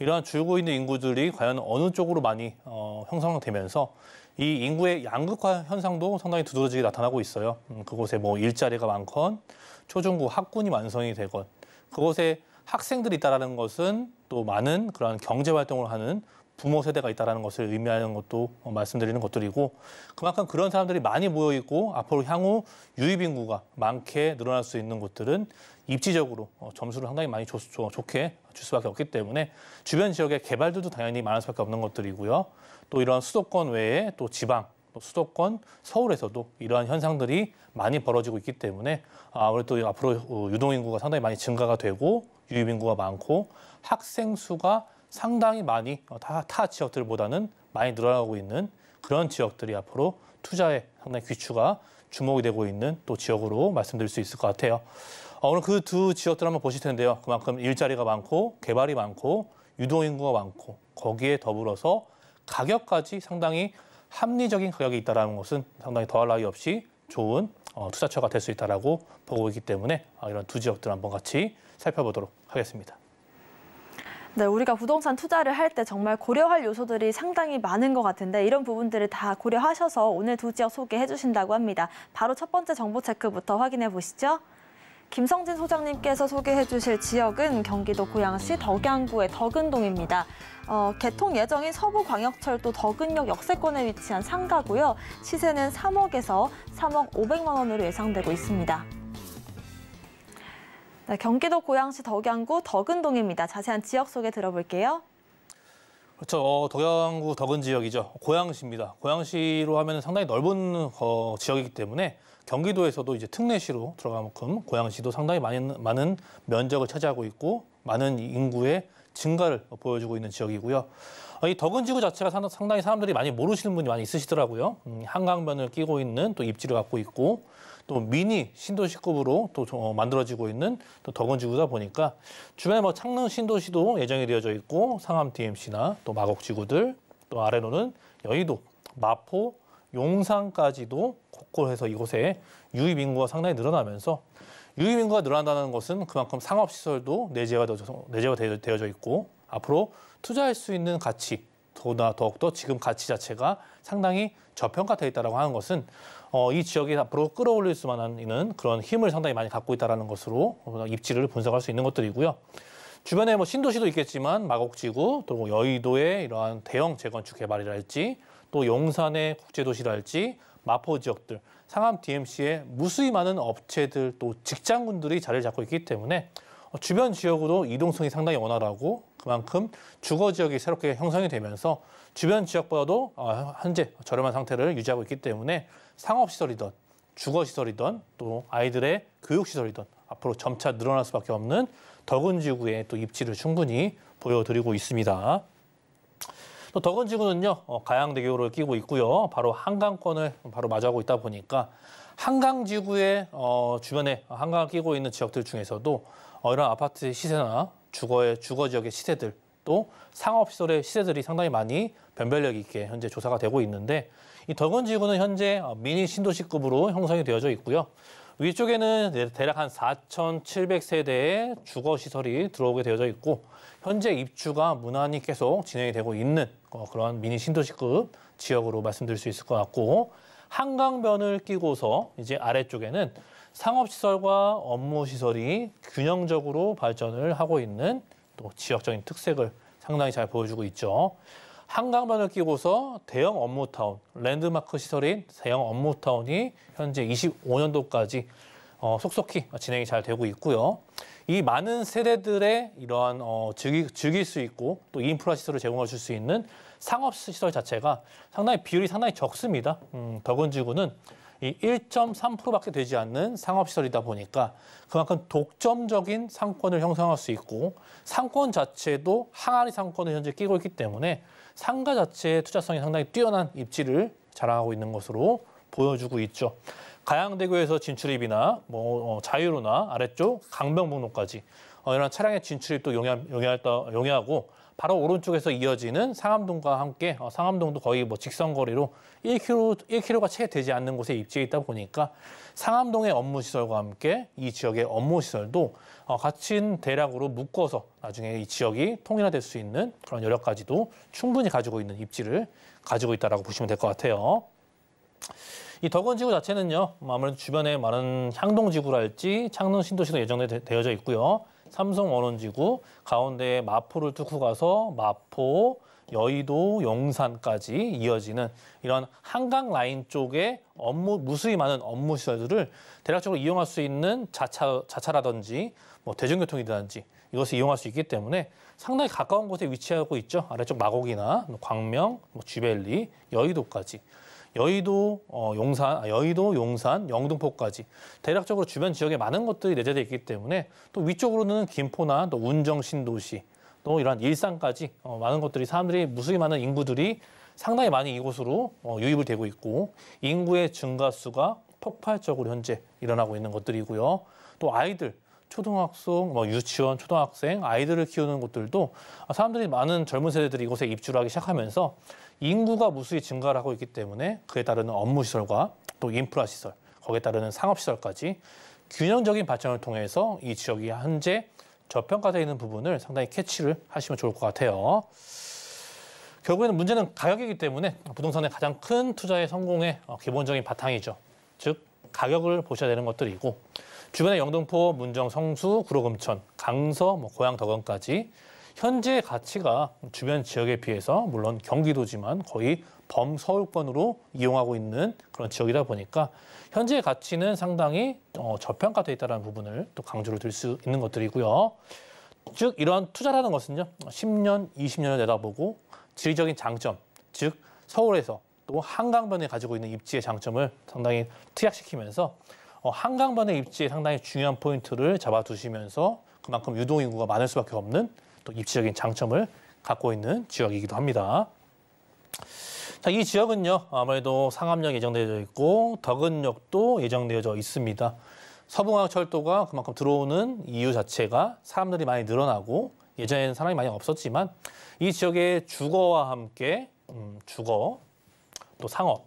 이러한 줄고 있는 인구들이 과연 어느 쪽으로 많이 어, 형성되면서 이 인구의 양극화 현상도 상당히 두드러지게 나타나고 있어요. 음, 그곳에 뭐 일자리가 많건 초중고 학군이 완성이 되건 그곳에 학생들이 있다라는 것은 또 많은 그런 경제 활동을 하는 부모 세대가 있다라는 것을 의미하는 것도 어, 말씀드리는 것들이고 그만큼 그런 사람들이 많이 모여 있고 앞으로 향후 유입 인구가 많게 늘어날 수 있는 곳들은 입지적으로 어, 점수를 상당히 많이 좋, 좋게 줄 수밖에 없기 때문에 주변 지역의 개발들도 당연히 많을 수밖에 없는 것들이고요. 또 이런 수도권 외에 또 지방, 또 수도권, 서울에서도 이러한 현상들이 많이 벌어지고 있기 때문에 아, 아무래도 앞으로 어, 유동인구가 상당히 많이 증가가 되고 유입인구가 많고 학생 수가 상당히 많이 어, 타, 타 지역들보다는 많이 늘어나고 있는 그런 지역들이 앞으로 투자에 상당히 귀추가 주목이 되고 있는 또 지역으로 말씀드릴 수 있을 것 같아요. 어, 오늘 그 두 지역들 한번 보실 텐데요. 그만큼 일자리가 많고 개발이 많고 유동인구가 많고 거기에 더불어서 가격까지 상당히 합리적인 가격이 있다는 것은 상당히 더할 나위 없이 좋은 어, 투자처가 될 수 있다고 보고 있기 때문에 아, 이런 두 지역들 한번 같이 살펴보도록 하겠습니다. 네, 우리가 부동산 투자를 할 때 정말 고려할 요소들이 상당히 많은 것 같은데 이런 부분들을 다 고려하셔서 오늘 두 지역 소개해 주신다고 합니다. 바로 첫 번째 정보 체크부터 확인해 보시죠. 김성진 소장님께서 소개해 주실 지역은 경기도 고양시 덕양구의 덕은동입니다. 어, 개통 예정인 서부광역철도 더근역 역세권에 위치한 상가고요. 시세는 3억에서 3억 500만 원으로 예상되고 있습니다. 네, 경기도 고양시 덕양구 덕은동입니다. 자세한 지역 소개 들어볼게요. 그렇죠. 어, 덕양구 덕은 지역이죠. 고양시입니다. 고양시로 하면 상당히 넓은 어, 지역이기 때문에 경기도에서도 이제 특례시로 들어간 만큼 고양시도 상당히 많은, 많은 면적을 차지하고 있고 많은 인구의 증가를 보여주고 있는 지역이고요. 어, 이 덕은 지구 자체가 상당히 사람들이 많이 모르시는 분이 많이 있으시더라고요. 음, 한강변을 끼고 있는 또 입지를 갖고 있고 또 미니 신도시급으로 또 어, 만들어지고 있는 또 덕은 지구다 보니까 주변에 뭐 창릉 신도시도 예정이 되어져 있고 상암 DMC나 또 마곡 지구들 또 아래로는 여의도, 마포, 용산까지도 곳곳에서 이곳에 유입 인구가 상당히 늘어나면서 유입인구가 늘어난다는 것은 그만큼 상업시설도 내재가 되어져, 내재가 되어져 있고 앞으로 투자할 수 있는 가치, 더나 더욱더 지금 가치 자체가 상당히 저평가되어 있다고 하는 것은 어, 이 지역이 앞으로 끌어올릴 수만 있는 그런 힘을 상당히 많이 갖고 있다는 것으로 입지를 분석할 수 있는 것들이고요. 주변에 뭐 신도시도 있겠지만 마곡지구, 또 뭐 여의도의 이러한 대형 재건축 개발이랄지 또 용산의 국제도시랄지 마포 지역들 상암 DMC에 무수히 많은 업체들 또 직장군들이 자리를 잡고 있기 때문에 어, 주변 지역으로 이동성이 상당히 원활하고 그만큼 주거 지역이 새롭게 형성이 되면서 주변 지역보다도 어, 현재 저렴한 상태를 유지하고 있기 때문에 상업시설이든 주거시설이든 또 아이들의 교육시설이든 앞으로 점차 늘어날 수밖에 없는 덕은 지구의 또 입지를 충분히 보여드리고 있습니다. 또 덕은지구는요 어, 가양대교를 끼고 있고요. 바로 한강권을 바로 마주하고 있다 보니까 한강지구의 어, 주변에 한강을 끼고 있는 지역들 중에서도 어, 이런 아파트 시세나 주거의 주거 지역의 시세들 또 상업시설의 시세들이 상당히 많이 변별력 있게 현재 조사가 되고 있는데 이 덕은지구는 현재 어, 미니 신도시급으로 형성이 되어져 있고요. 위쪽에는 대략 한 4,700세대의 주거시설이 들어오게 되어져 있고 현재 입주가 무난히 계속 진행이 되고 있는 어, 그러한 미니 신도시급 지역으로 말씀드릴 수 있을 것 같고 한강변을 끼고서 이제 아래쪽에는 상업시설과 업무시설이 균형적으로 발전을 하고 있는 또 지역적인 특색을 상당히 잘 보여주고 있죠. 한강변을 끼고서 대형 업무타운, 랜드마크 시설인 대형 업무타운이 현재 25년도까지 어, 속속히 진행이 잘 되고 있고요. 이 많은 세대들의 이러한 어, 즐기, 즐길 수 있고 또 인프라 시설을 제공해 줄수 있는 상업 시설 자체가 상당히 비율이 상당히 적습니다. 음, 덕은지구는 이 1.3%밖에 되지 않는 상업시설이다 보니까 그만큼 독점적인 상권을 형성할 수 있고 상권 자체도 항아리 상권을 현재 끼고 있기 때문에 상가 자체의 투자성이 상당히 뛰어난 입지를 자랑하고 있는 것으로 보여주고 있죠. 가양대교에서 진출입이나 뭐 어, 자유로나 아래쪽 강변북로까지 어, 이런 차량의 진출입도 용이할, 용이하고 바로 오른쪽에서 이어지는 상암동과 함께 어, 상암동도 거의 뭐 직선 거리로 1km 1km가 채 되지 않는 곳에 입지해 있다 보니까 상암동의 업무 시설과 함께 이 지역의 업무 시설도 어, 같은 대략으로 묶어서 나중에 이 지역이 통일화될 수 있는 그런 여력까지도 충분히 가지고 있는 입지를 가지고 있다라고 보시면 될 것 같아요. 이 덕원지구 자체는요, 아무래도 주변에 많은 향동지구랄지 창릉 신도시도 예정되어져 있고요. 삼성원원지구 가운데에 마포를 뚫고 가서 마포, 여의도, 용산까지 이어지는 이런 한강 라인 쪽에 업무 무수히 많은 업무 시설들을 대략적으로 이용할 수 있는 자차 자차라든지 뭐 대중교통이라든지 이것을 이용할 수 있기 때문에 상당히 가까운 곳에 위치하고 있죠. 아래쪽 마곡이나 뭐 광명, 뭐 주벨리, 여의도까지 여의도 어, 용산, 아, 여의도 용산, 영등포까지 대략적으로 주변 지역에 많은 것들이 내재돼 있기 때문에 또 위쪽으로는 김포나 또 운정 신도시 또 이러한 일산까지 어, 많은 것들이 사람들이 무수히 많은 인구들이 상당히 많이 이곳으로 어, 유입을 되고 있고 인구의 증가수가 폭발적으로 현재 일어나고 있는 것들이고요. 또 아이들 초등학생, 뭐 유치원, 초등학생 아이들을 키우는 곳들도 사람들이 많은 젊은 세대들이 이곳에 입주를 하기 시작하면서 인구가 무수히 증가를 하고 있기 때문에 그에 따르는 업무 시설과 또 인프라 시설, 거기에 따르는 상업 시설까지 균형적인 발전을 통해서 이 지역이 현재 저평가되어 있는 부분을 상당히 캐치를 하시면 좋을 것 같아요. 결국에는 문제는 가격이기 때문에 부동산의 가장 큰 투자의 성공의 어, 기본적인 바탕이죠. 즉 가격을 보셔야 되는 것들이고 주변의 영등포, 문정, 성수, 구로금천, 강서, 뭐고향 덕원까지 현재 가치가 주변 지역에 비해서 물론 경기도지만 거의 범서울권으로 이용하고 있는 그런 지역이다 보니까 현재 가치는 상당히 어, 저평가돼 있다는 부분을 또 강조를 들 수 있는 것들이고요. 즉 이러한 투자라는 것은요. 10년, 20년을 내다보고 지리적인 장점, 즉 서울에서 또 한강변에 가지고 있는 입지의 장점을 상당히 투약시키면서 어, 한강변의 입지에 상당히 중요한 포인트를 잡아두시면서 그만큼 유동인구가 많을 수밖에 없는 또 입지적인 장점을 갖고 있는 지역이기도 합니다. 자, 이 지역은요, 아무래도 상암역 예정되어 있고 덕은역도 예정되어 있습니다. 서부광역철도가 그만큼 들어오는 이유 자체가 사람들이 많이 늘어나고 예전에는 사람이 많이 없었지만 이 지역의 주거와 함께 음, 주거, 또 상업,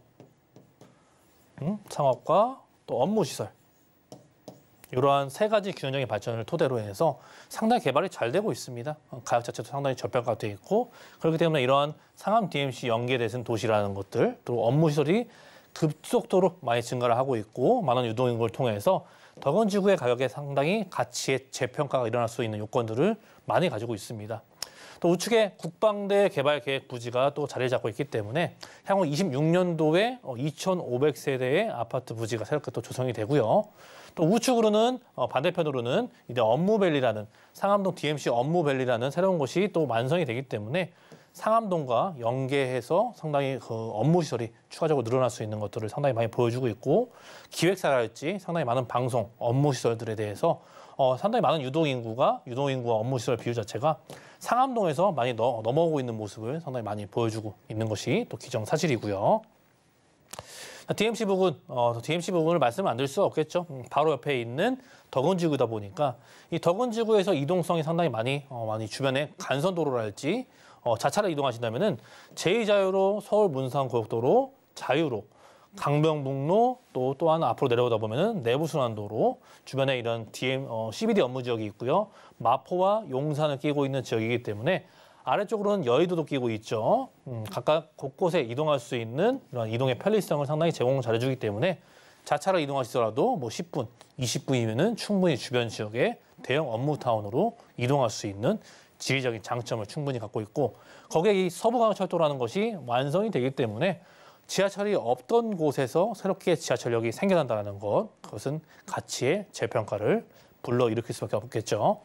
음, 상업과 또 업무시설 이러한 세 가지 기형적인 발전을 토대로 해서 상당히 개발이 잘 되고 있습니다. 어, 가격 자체도 상당히 저평가가 어 있고 그렇기 때문에 이러한 상암 DMC 연계되는 도시라는 것들 또 업무 시설이 급속도로 많이 증가를 하고 있고 만원 유동인구를 통해서 더원 지구의 가격에 상당히 가치의 재평가가 일어날 수 있는 요건들을 많이 가지고 있습니다. 또 우측에 국방대 개발 계획 부지가 또자리 잡고 있기 때문에 향후 26년도에 2,500세대의 어, 아파트 부지가 새롭게 또 조성이 되고요. 또 우측으로는 어, 반대편으로는 이제 업무밸리라는 상암동 DMC 업무밸리라는 새로운 곳이 또 완성이 되기 때문에 상암동과 연계해서 상당히 그 업무 시설이 추가적으로 늘어날 수 있는 것들을 상당히 많이 보여주고 있고 기획사랄지 상당히 많은 방송 업무 시설들에 대해서 어, 상당히 많은 유동인구가 유동인구와 업무 시설 비율 자체가 상암동에서 많이 넘어오고 있는 모습을 상당히 많이 보여주고 있는 것이 또 기정사실이고요. DMC 부근, 어, DMC 부근을 말씀 안 드릴 수 없겠죠. 음, 바로 옆에 있는 덕원지구다 보니까 이 덕원지구에서 이동성이 상당히 많이 어, 많이 주변에 간선도로랄지 어, 자차로 이동하신다면은 제2자유로 서울 문산고속도로 자유로 강변북로 또 또한 앞으로 내려오다 보면은 내부순환도로 주변에 이런 DM 어, CBD 업무 지역이 있고요. 마포와 용산을 끼고 있는 지역이기 때문에 아래쪽으로는 여의도도 끼고 있죠. 음, 각각 곳곳에 이동할 수 있는 이런 이동의 편리성을 상당히 제공 잘해주기 때문에 자차로 이동하시더라도 뭐 10분, 20분이면은 충분히 주변 지역의 대형 업무 타운으로 이동할 수 있는 지리적인 장점을 충분히 갖고 있고 거기에 이서부광역철도라는 것이 완성이 되기 때문에 지하철이 없던 곳에서 새롭게 지하철역이 생겨난다는 것 그것은 가치의 재평가를 불러일으킬 수밖에 없겠죠.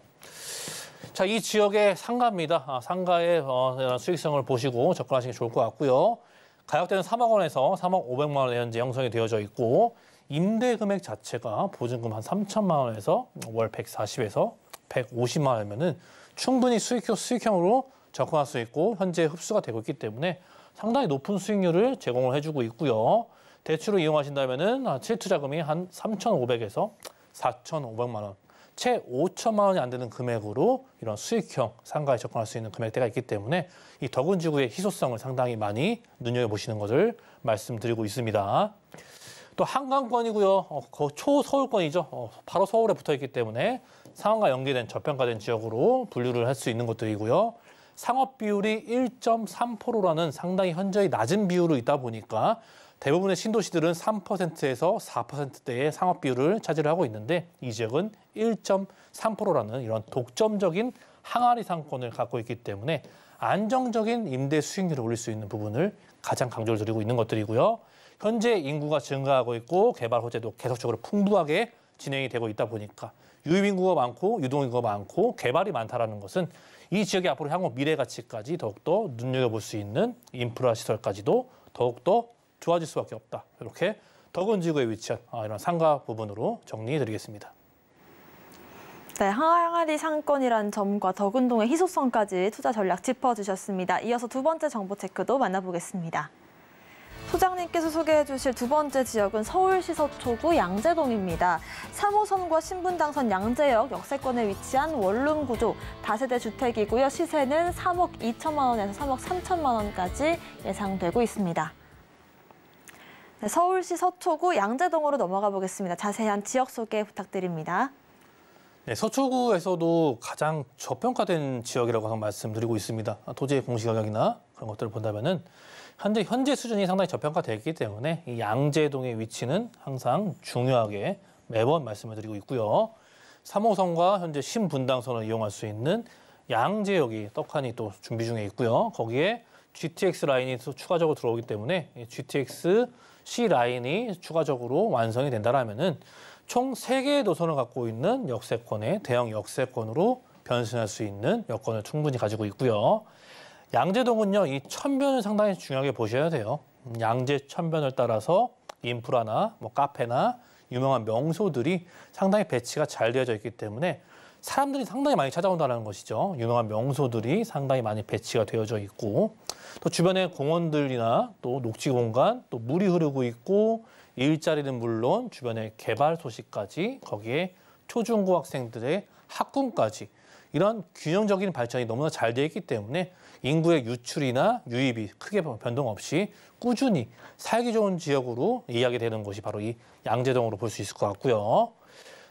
자, 이 지역의 상가입니다. 아, 상가의 어, 수익성을 보시고 접근하시는 게 좋을 것 같고요. 가격대는 3억 원에서 3억 5백만원에 현재 형성이 되어져 있고 임대 금액 자체가 보증금 한 3천만 원에서 월 140에서 150만 원이면은 충분히 수익형, 수익형으로 접근할 수 있고 현재 흡수가 되고 있기 때문에 상당히 높은 수익률을 제공을 해주고 있고요. 대출을 이용하신다면은 실투자금이 한 3,500에서 4,500만 원최 5천만 원이 안 되는 금액으로 이런 수익형 상가에 접근할 수 있는 금액대가 있기 때문에 이 덕은지구의 희소성을 상당히 많이 눈여겨보시는 것을 말씀드리고 있습니다. 또 한강권이고요. 어, 그 초서울권이죠. 어, 바로 서울에 붙어있기 때문에 상황과 연계된 저평가된 지역으로 분류를 할 수 있는 것들이고요. 상업 비율이 1.3%라는 상당히 현저히 낮은 비율이 있다 보니까 대부분의 신도시들은 3%에서 4%대의 상업 비율을 차지 하고 있는데 이 지역은 1.3%라는 이런 독점적인 항아리 상권을 갖고 있기 때문에 안정적인 임대 수익률을 올릴 수 있는 부분을 가장 강조를 드리고 있는 것들이고요. 현재 인구가 증가하고 있고 개발 호재도 계속적으로 풍부하게 진행이 되고 있다 보니까 유입인구가 많고 유동인구가 많고 개발이 많다라는 것은 이지역이 앞으로 향후 미래 가치까지 더욱더 눈여겨볼 수 있는 인프라 시설까지도 더욱더 좋아질 수밖에 없다. 이렇게 덕원지구에 위치한 아, 이런 상가 부분으로 정리해드리겠습니다. 네, 항아리 상권이라는 점과 덕운동의 희소성까지 투자 전략 짚어주셨습니다. 이어서 두 번째 정보 체크도 만나보겠습니다. 소장님께서 소개해 주실 두 번째 지역은 서울시 서초구 양재동입니다. 3호선과 신분당선 양재역 역세권에 위치한 원룸 구조 다세대 주택이고요. 시세는 3억 2천만 원에서 3억 3천만 원까지 예상되고 있습니다. 네, 서울시 서초구 양재동으로 넘어가 보겠습니다. 자세한 지역 소개 부탁드립니다. 네, 서초구에서도 가장 저평가된 지역이라고 말씀드리고 있습니다. 토지의 공시가격이나 그런 것들을 본다면은 현재 현재 수준이 상당히 저평가되기 때문에 이 양재동의 위치는 항상 중요하게 매번 말씀을 드리고 있고요. 3호선과 현재 신분당선을 이용할 수 있는 양재역이 떡하니 또 준비 중에 있고요. 거기에 GTX 라인이 또 추가적으로 들어오기 때문에 GTX C 라인이 추가적으로 완성이 된다면은총 세개의 노선을 갖고 있는 역세권의 대형 역세권으로 변신할 수 있는 여건을 충분히 가지고 있고요. 양재동은요, 이 천변을 상당히 중요하게 보셔야 돼요. 음, 양재 천변을 따라서 인프라나 뭐 카페나 유명한 명소들이 상당히 배치가 잘 되어져 있기 때문에 사람들이 상당히 많이 찾아온다는 것이죠. 유명한 명소들이 상당히 많이 배치가 되어져 있고 또 주변에 공원들이나 또 녹지 공간 또 물이 흐르고 있고 일자리는 물론 주변의 개발 소식까지 거기에 초중고 학생들의 학군까지 이런 균형적인 발전이 너무나 잘 되어 있기 때문에 인구의 유출이나 유입이 크게 변동 없이 꾸준히 살기 좋은 지역으로 이야기 되는 것이 바로 이 양재동으로 볼 수 있을 것 같고요.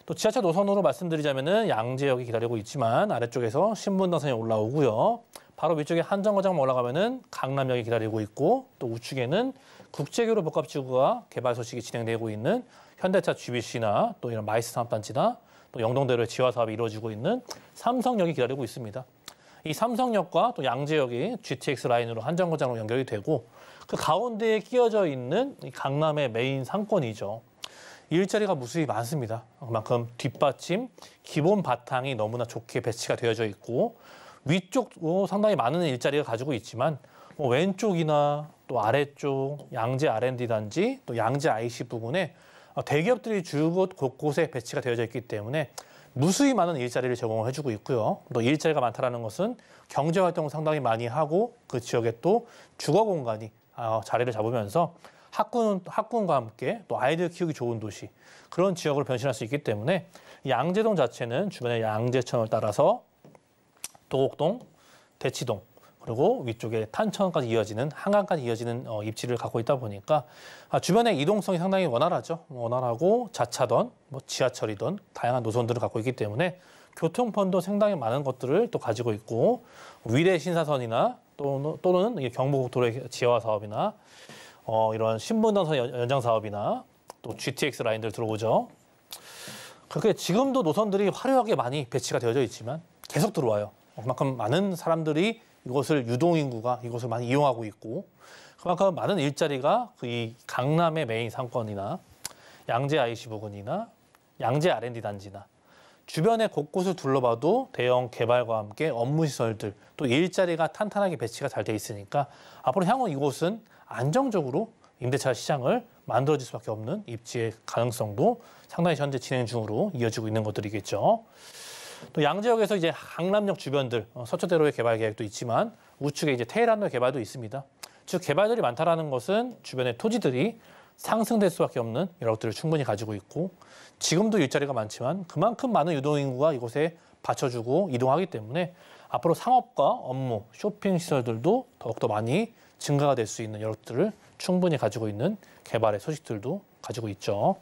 또 지하철 노선으로 말씀드리자면은 양재역이 기다리고 있지만 아래쪽에서 신분당선이 올라오고요. 바로 위쪽에 한정거장 올라가면은 강남역이 기다리고 있고 또 우측에는 국제교로 복합지구가 개발 소식이 진행되고 있는 현대차 GBC나 또 이런 마이스 산업단지나 또 영동대로의 지화 사업이 이루어지고 있는 삼성역이 기다리고 있습니다. 이 삼성역과 또 양재역이 GTX 라인으로 한정거장으로 연결이 되고 그 가운데에 끼어져 있는 강남의 메인 상권이죠. 일자리가 무수히 많습니다. 그만큼 뒷받침, 기본 바탕이 너무나 좋게 배치가 되어져 있고 위쪽도 상당히 많은 일자리가 가지고 있지만 뭐 왼쪽이나 또 아래쪽 양재 R&D 단지 또 양재 IC 부근에 대기업들이 줄곧 곳곳에 배치가 되어져 있기 때문에 무수히 많은 일자리를 제공 해주고 있고요. 또 일자리가 많다는 것은 경제활동을 상당히 많이 하고 그 지역에 또 주거공간이 어, 자리를 잡으면서 학군, 학군과 함께 또 아이들 키우기 좋은 도시 그런 지역으로 변신할 수 있기 때문에 양재동 자체는 주변의 양재천을 따라서 도곡동, 대치동 그리고 위쪽에 탄천까지 이어지는 한강까지 이어지는 어, 입지를 갖고 있다 보니까 아, 주변의 이동성이 상당히 원활하죠. 뭐 원활하고 자차던 뭐 지하철이던 다양한 노선들을 갖고 있기 때문에 교통편도 상당히 많은 것들을 또 가지고 있고 위례 신사선이나 또는, 또는 경부고속도로의 지하화 사업이나 어, 이런 신분당선 연장 사업이나 또 GTX 라인들 들어오죠. 그렇게 지금도 노선들이 화려하게 많이 배치가 되어져 있지만 계속 들어와요. 그만큼 많은 사람들이 이곳을 유동인구가 이곳을 많이 이용하고 있고 그만큼 많은 일자리가 그이 강남의 메인 상권이나 양재 IC 부근이나 양재 R&D 단지나 주변의 곳곳을 둘러봐도 대형 개발과 함께 업무 시설들 또 일자리가 탄탄하게 배치가 잘 돼 있으니까 앞으로 향후 이곳은 안정적으로 임대차 시장을 만들어질 수밖에 없는 입지의 가능성도 상당히 현재 진행 중으로 이어지고 있는 것들이겠죠. 또양재역에서 이제 강남역 주변들 어, 서초대로의 개발 계획도 있지만 우측에 이제 테헤란로의 개발도 있습니다. 즉 개발들이 많다라는 것은 주변의 토지들이 상승될 수밖에 없는 이런 것들을 충분히 가지고 있고 지금도 일자리가 많지만 그만큼 많은 유동인구가 이곳에 받쳐주고 이동하기 때문에 앞으로 상업과 업무, 쇼핑 시설들도 더욱더 많이 증가가 될 수 있는 여력들을 충분히 가지고 있는 개발의 소식들도 가지고 있죠.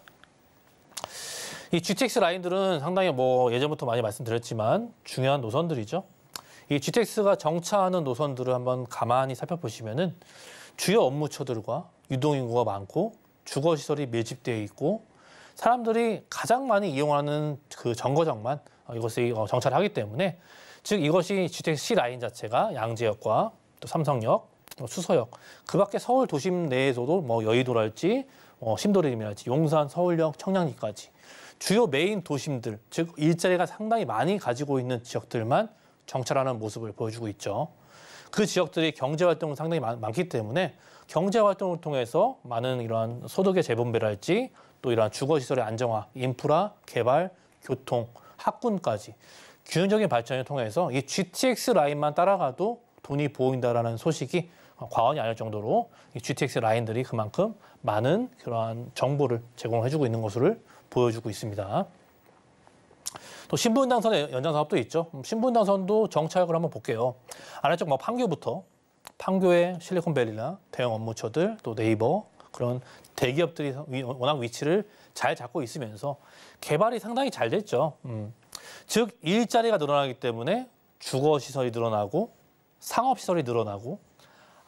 이 GTX 라인들은 상당히 뭐 예전부터 많이 말씀드렸지만 중요한 노선들이죠. 이 GTX가 정차하는 노선들을 한번 가만히 살펴보시면은 주요 업무처들과 유동인구가 많고 주거시설이 밀집되어 있고 사람들이 가장 많이 이용하는 그 정거장만 이것이 어, 정차를 하기 때문에 즉 이것이 GTX C 라인 자체가 양재역과 또 삼성역 어, 수서역 그 밖에 서울 도심 내에서도 뭐 여의도랄지 어, 신도림이랄지 용산, 서울역, 청량리까지 주요 메인 도심들 즉 일자리가 상당히 많이 가지고 있는 지역들만 정찰하는 모습을 보여주고 있죠. 그 지역들이 경제 활동이 상당히 많, 기 때문에 경제 활동을 통해서 많은 이러한 소득의 재분배랄지 또 이러한 주거 시설의 안정화, 인프라, 개발, 교통, 학군까지 균형적인 발전을 통해서 이 GTX 라인만 따라가도 돈이 보인다라는 소식이 어, 과언이 아닐 정도로 GTX 라인들이 그만큼 많은 그러한 정보를 제공해주고 있는 것을 보여주고 있습니다. 또 신분당선의 연장사업도 있죠. 음, 신분당선도 정착을 한번 볼게요. 아래쪽 뭐 판교부터 판교의 실리콘밸리나 대형 업무처들 또 네이버 그런 대기업들이 워낙 위치를 잘 잡고 있으면서 개발이 상당히 잘 됐죠. 음. 즉 일자리가 늘어나기 때문에 주거시설이 늘어나고 상업시설이 늘어나고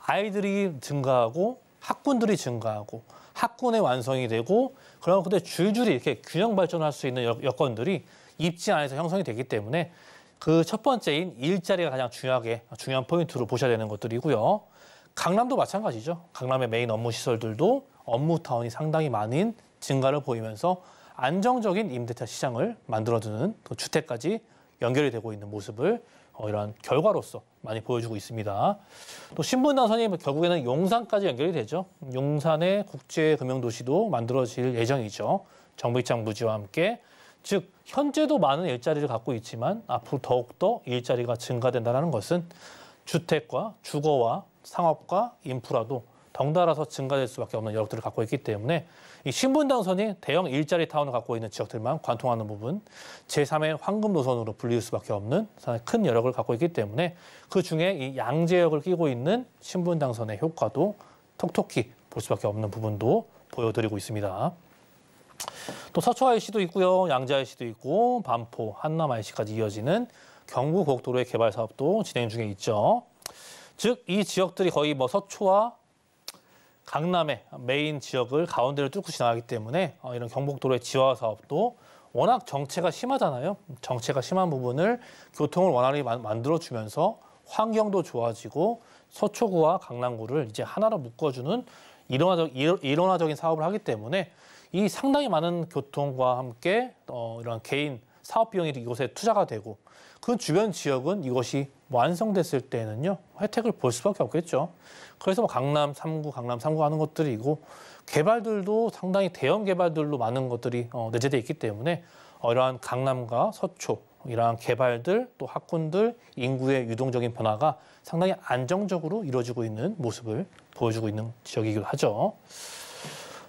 아이들이 증가하고 학군들이 증가하고 학군의 완성이 되고 그러면 그때 줄줄이 이렇게 균형 발전할 수 있는 여, 건들이 입지 안에서 형성이 되기 때문에 그 첫 번째인 일자리가 가장 중요하게 중요한 포인트로 보셔야 되는 것들이고요. 강남도 마찬가지죠. 강남의 메인 업무 시설들도 업무 타운이 상당히 많은 증가를 보이면서 안정적인 임대차 시장을 만들어주는 그 주택까지 연결이 되고 있는 모습을 어, 이러한 결과로서 많이 보여주고 있습니다. 또 신분당선이 뭐 결국에는 용산까지 연결이 되죠. 용산의 국제금융도시도 만들어질 예정이죠. 정부 입장 무지와 함께 즉 현재도 많은 일자리를 갖고 있지만 앞으로 더욱더 일자리가 증가된다는 것은 주택과 주거와 상업과 인프라도 덩달아서 증가될 수밖에 없는 여력들을 갖고 있기 때문에 이 신분당선이 대형 일자리 타운을 갖고 있는 지역들만 관통하는 부분 제3의 황금 노선으로 불릴 수밖에 없는 큰 여력을 갖고 있기 때문에 그 중에 이 양재역을 끼고 있는 신분당선의 효과도 톡톡히 볼 수밖에 없는 부분도 보여드리고 있습니다. 또 서초 IC도 있고요. 양재 IC도 있고 반포, 한남 IC까지 이어지는 경부 고속도로의 개발 사업도 진행 중에 있죠. 즉 이 지역들이 거의 뭐 서초와 강남의 메인 지역을 가운데를 뚫고 지나가기 때문에 어, 이런 경북도로의 지하 사업도 워낙 정체가 심하잖아요. 정체가 심한 부분을 교통을 원활히 만들어주면서 환경도 좋아지고 서초구와 강남구를 이제 하나로 묶어주는 일원화적, 일원화적인 사업을 하기 때문에 이 상당히 많은 교통과 함께 어, 이런 개인 사업 비용이 이곳에 투자가 되고 그 주변 지역은 이것이 완성됐을 때는요 혜택을 볼 수밖에 없겠죠. 그래서 뭐 강남 3구, 강남 3구 하는 것들이고 개발들도 상당히 대형 개발들로 많은 것들이 어, 내재돼 있기 때문에 이러한 강남과 서초 이러한 개발들 또 학군들 인구의 유동적인 변화가 상당히 안정적으로 이루어지고 있는 모습을 보여주고 있는 지역이기도 하죠.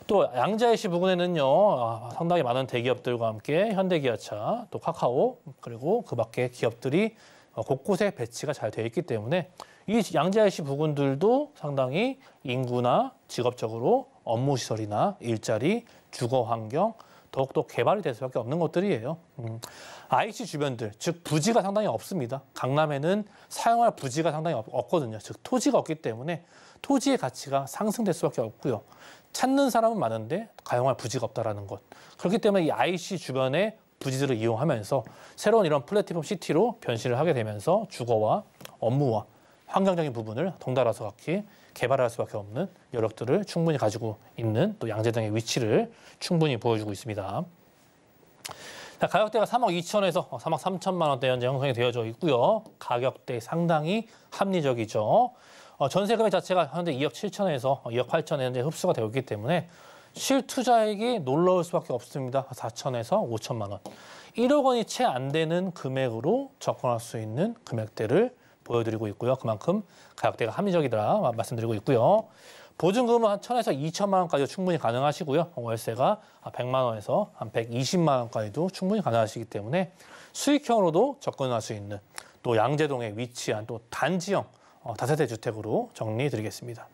또양자이시 부근에는요 아, 상당히 많은 대기업들과 함께 현대기아차, 또 카카오 그리고 그 밖의 기업들이 어, 곳곳에 배치가 잘 되어 있기 때문에 이양자이시 부근들도 상당히 인구나 직업적으로 업무 시설이나 일자리, 주거 환경 더욱더 개발이 될 수밖에 없는 것들이에요. 음. IC 주변들, 즉 부지가 상당히 없습니다. 강남에는 사용할 부지가 상당히 없, 거든요즉 토지가 없기 때문에 토지의 가치가 상승될 수밖에 없고요. 찾는 사람은 많은데 가용할 부지가 없다라는 것. 그렇기 때문에 이 IC 주변의 부지들을 이용하면서 새로운 이런 플랫폼 시티로 변신을 하게 되면서 주거와 업무와 환경적인 부분을 덩달아서 같이 개발할 수밖에 없는 여력들을 충분히 가지고 있는 또 양재장의 위치를 충분히 보여주고 있습니다. 자, 가격대가 3억 2천에서 3억 어, 3천만 원대 현재 형성이 되어져 있고요. 가격대 상당히 합리적이죠. 어, 전세 금액 자체가 현재 2억 7천에서 2억 어, 8천에 현재 흡수가 되어 있기 때문에 실투자액이 놀라울 수밖에 없습니다. 4천에서 5천만 원. 1억 원이 채 안 되는 금액으로 접근할 수 있는 금액대를 보여드리고 있고요. 그만큼 가격대가 합리적이다 말씀드리고 있고요. 보증금은 한 1천에서 2천만 원까지 충분히 가능하시고요. 월세가 100만 원에서 한 120만 원까지도 충분히 가능하시기 때문에 수익형으로도 접근할 수 있는 또 양재동에 위치한 또 단지형 어, 다세대 주택으로 정리드리겠습니다.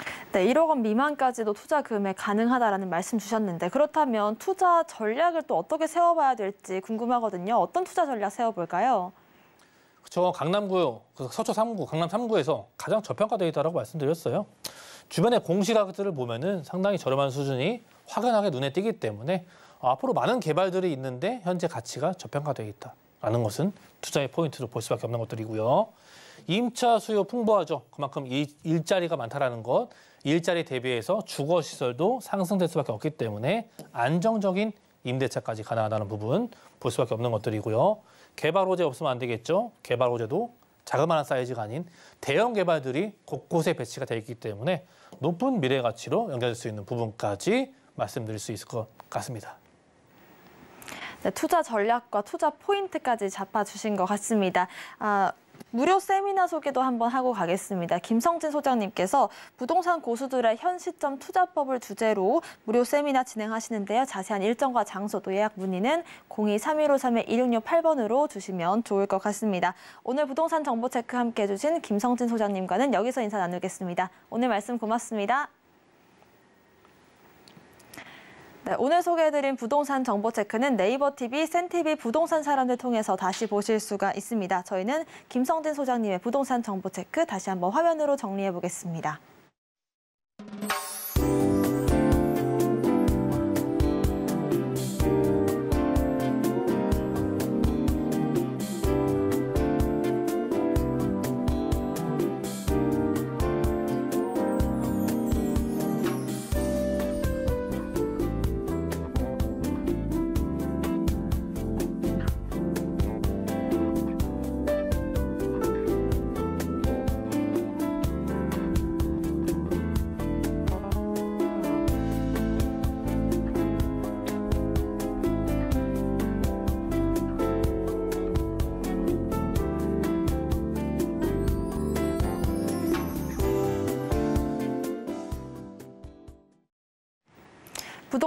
해 네, 1억 원 미만까지도 투자 금액 가능하다라는 말씀 주셨는데 그렇다면 투자 전략을 또 어떻게 세워봐야 될지 궁금하거든요. 어떤 투자 전략 세워볼까요? 그렇죠. 강남구, 그 서초 3구, 강남 3구에서 가장 저평가되어 있다고 말씀드렸어요. 주변의 공시가격들을 보면 은 상당히 저렴한 수준이 확연하게 눈에 띄기 때문에 앞으로 많은 개발들이 있는데 현재 가치가 저평가되어 있다. 라는 것은 투자의 포인트로 볼 수밖에 없는 것들이고요. 임차 수요 풍부하죠. 그만큼 일자리가 많다라는 것, 일자리 대비해서 주거 시설도 상승될 수밖에 없기 때문에 안정적인 임대차까지 가능하다는 부분 볼 수밖에 없는 것들이고요. 개발 호재 없으면 안 되겠죠. 개발 호재도 자그마한 사이즈가 아닌 대형 개발들이 곳곳에 배치가 되어 있기 때문에 높은 미래 가치로 연결될 수 있는 부분까지 말씀드릴 수 있을 것 같습니다. 네, 투자 전략과 투자 포인트까지 잡아주신 것 같습니다. 아, 무료 세미나 소개도 한번 하고 가겠습니다. 김성진 소장님께서 부동산 고수들의 현 시점 투자법을 주제로 무료 세미나 진행하시는데요. 자세한 일정과 장소도 예약 문의는 02-3153-1668번으로 주시면 좋을 것 같습니다. 오늘 부동산 정보 체크 함께해 주신 김성진 소장님과는 여기서 인사 나누겠습니다. 오늘 말씀 고맙습니다. 네, 오늘 소개해드린 부동산 정보 체크는 네이버 TV, 센티비 부동산 사람들 통해서 다시 보실 수가 있습니다. 저희는 김성진 소장님의 부동산 정보 체크 다시 한번 화면으로 정리해 보겠습니다.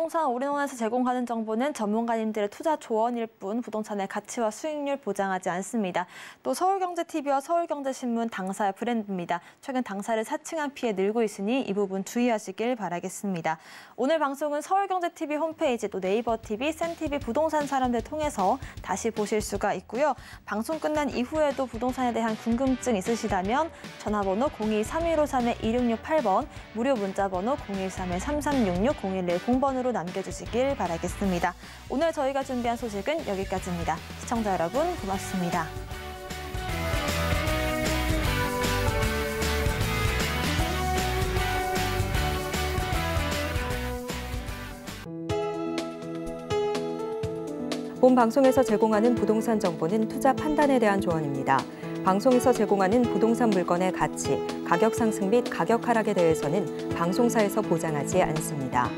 부동산 올인원에서 제공하는 정보는 전문가님들의 투자 조언일 뿐 부동산의 가치와 수익률 보장하지 않습니다. 또 서울경제TV와 서울경제신문 당사의 브랜드입니다. 최근 당사를 사칭한 피해 늘고 있으니 이 부분 주의하시길 바라겠습니다. 오늘 방송은 서울경제TV 홈페이지 또 네이버 TV, 센 t v 부동산 사람들 통해서 다시 보실 수가 있고요. 방송 끝난 이후에도 부동산에 대한 궁금증 있으시다면 전화번호 0 2 3 1 5 3 2 6 6 8번 무료 문자번호 013-3366-0110번으로 남겨주시길 바라겠습니다. 오늘 저희가 준비한 소식은 여기까지입니다. 시청자 여러분 고맙습니다. 본 방송에서 제공하는 부동산 정보는 투자 판단에 대한 조언입니다. 방송에서 제공하는 부동산 물건의 가치, 가격 상승 및 가격 하락에 대해서는 방송사에서 보장하지 않습니다.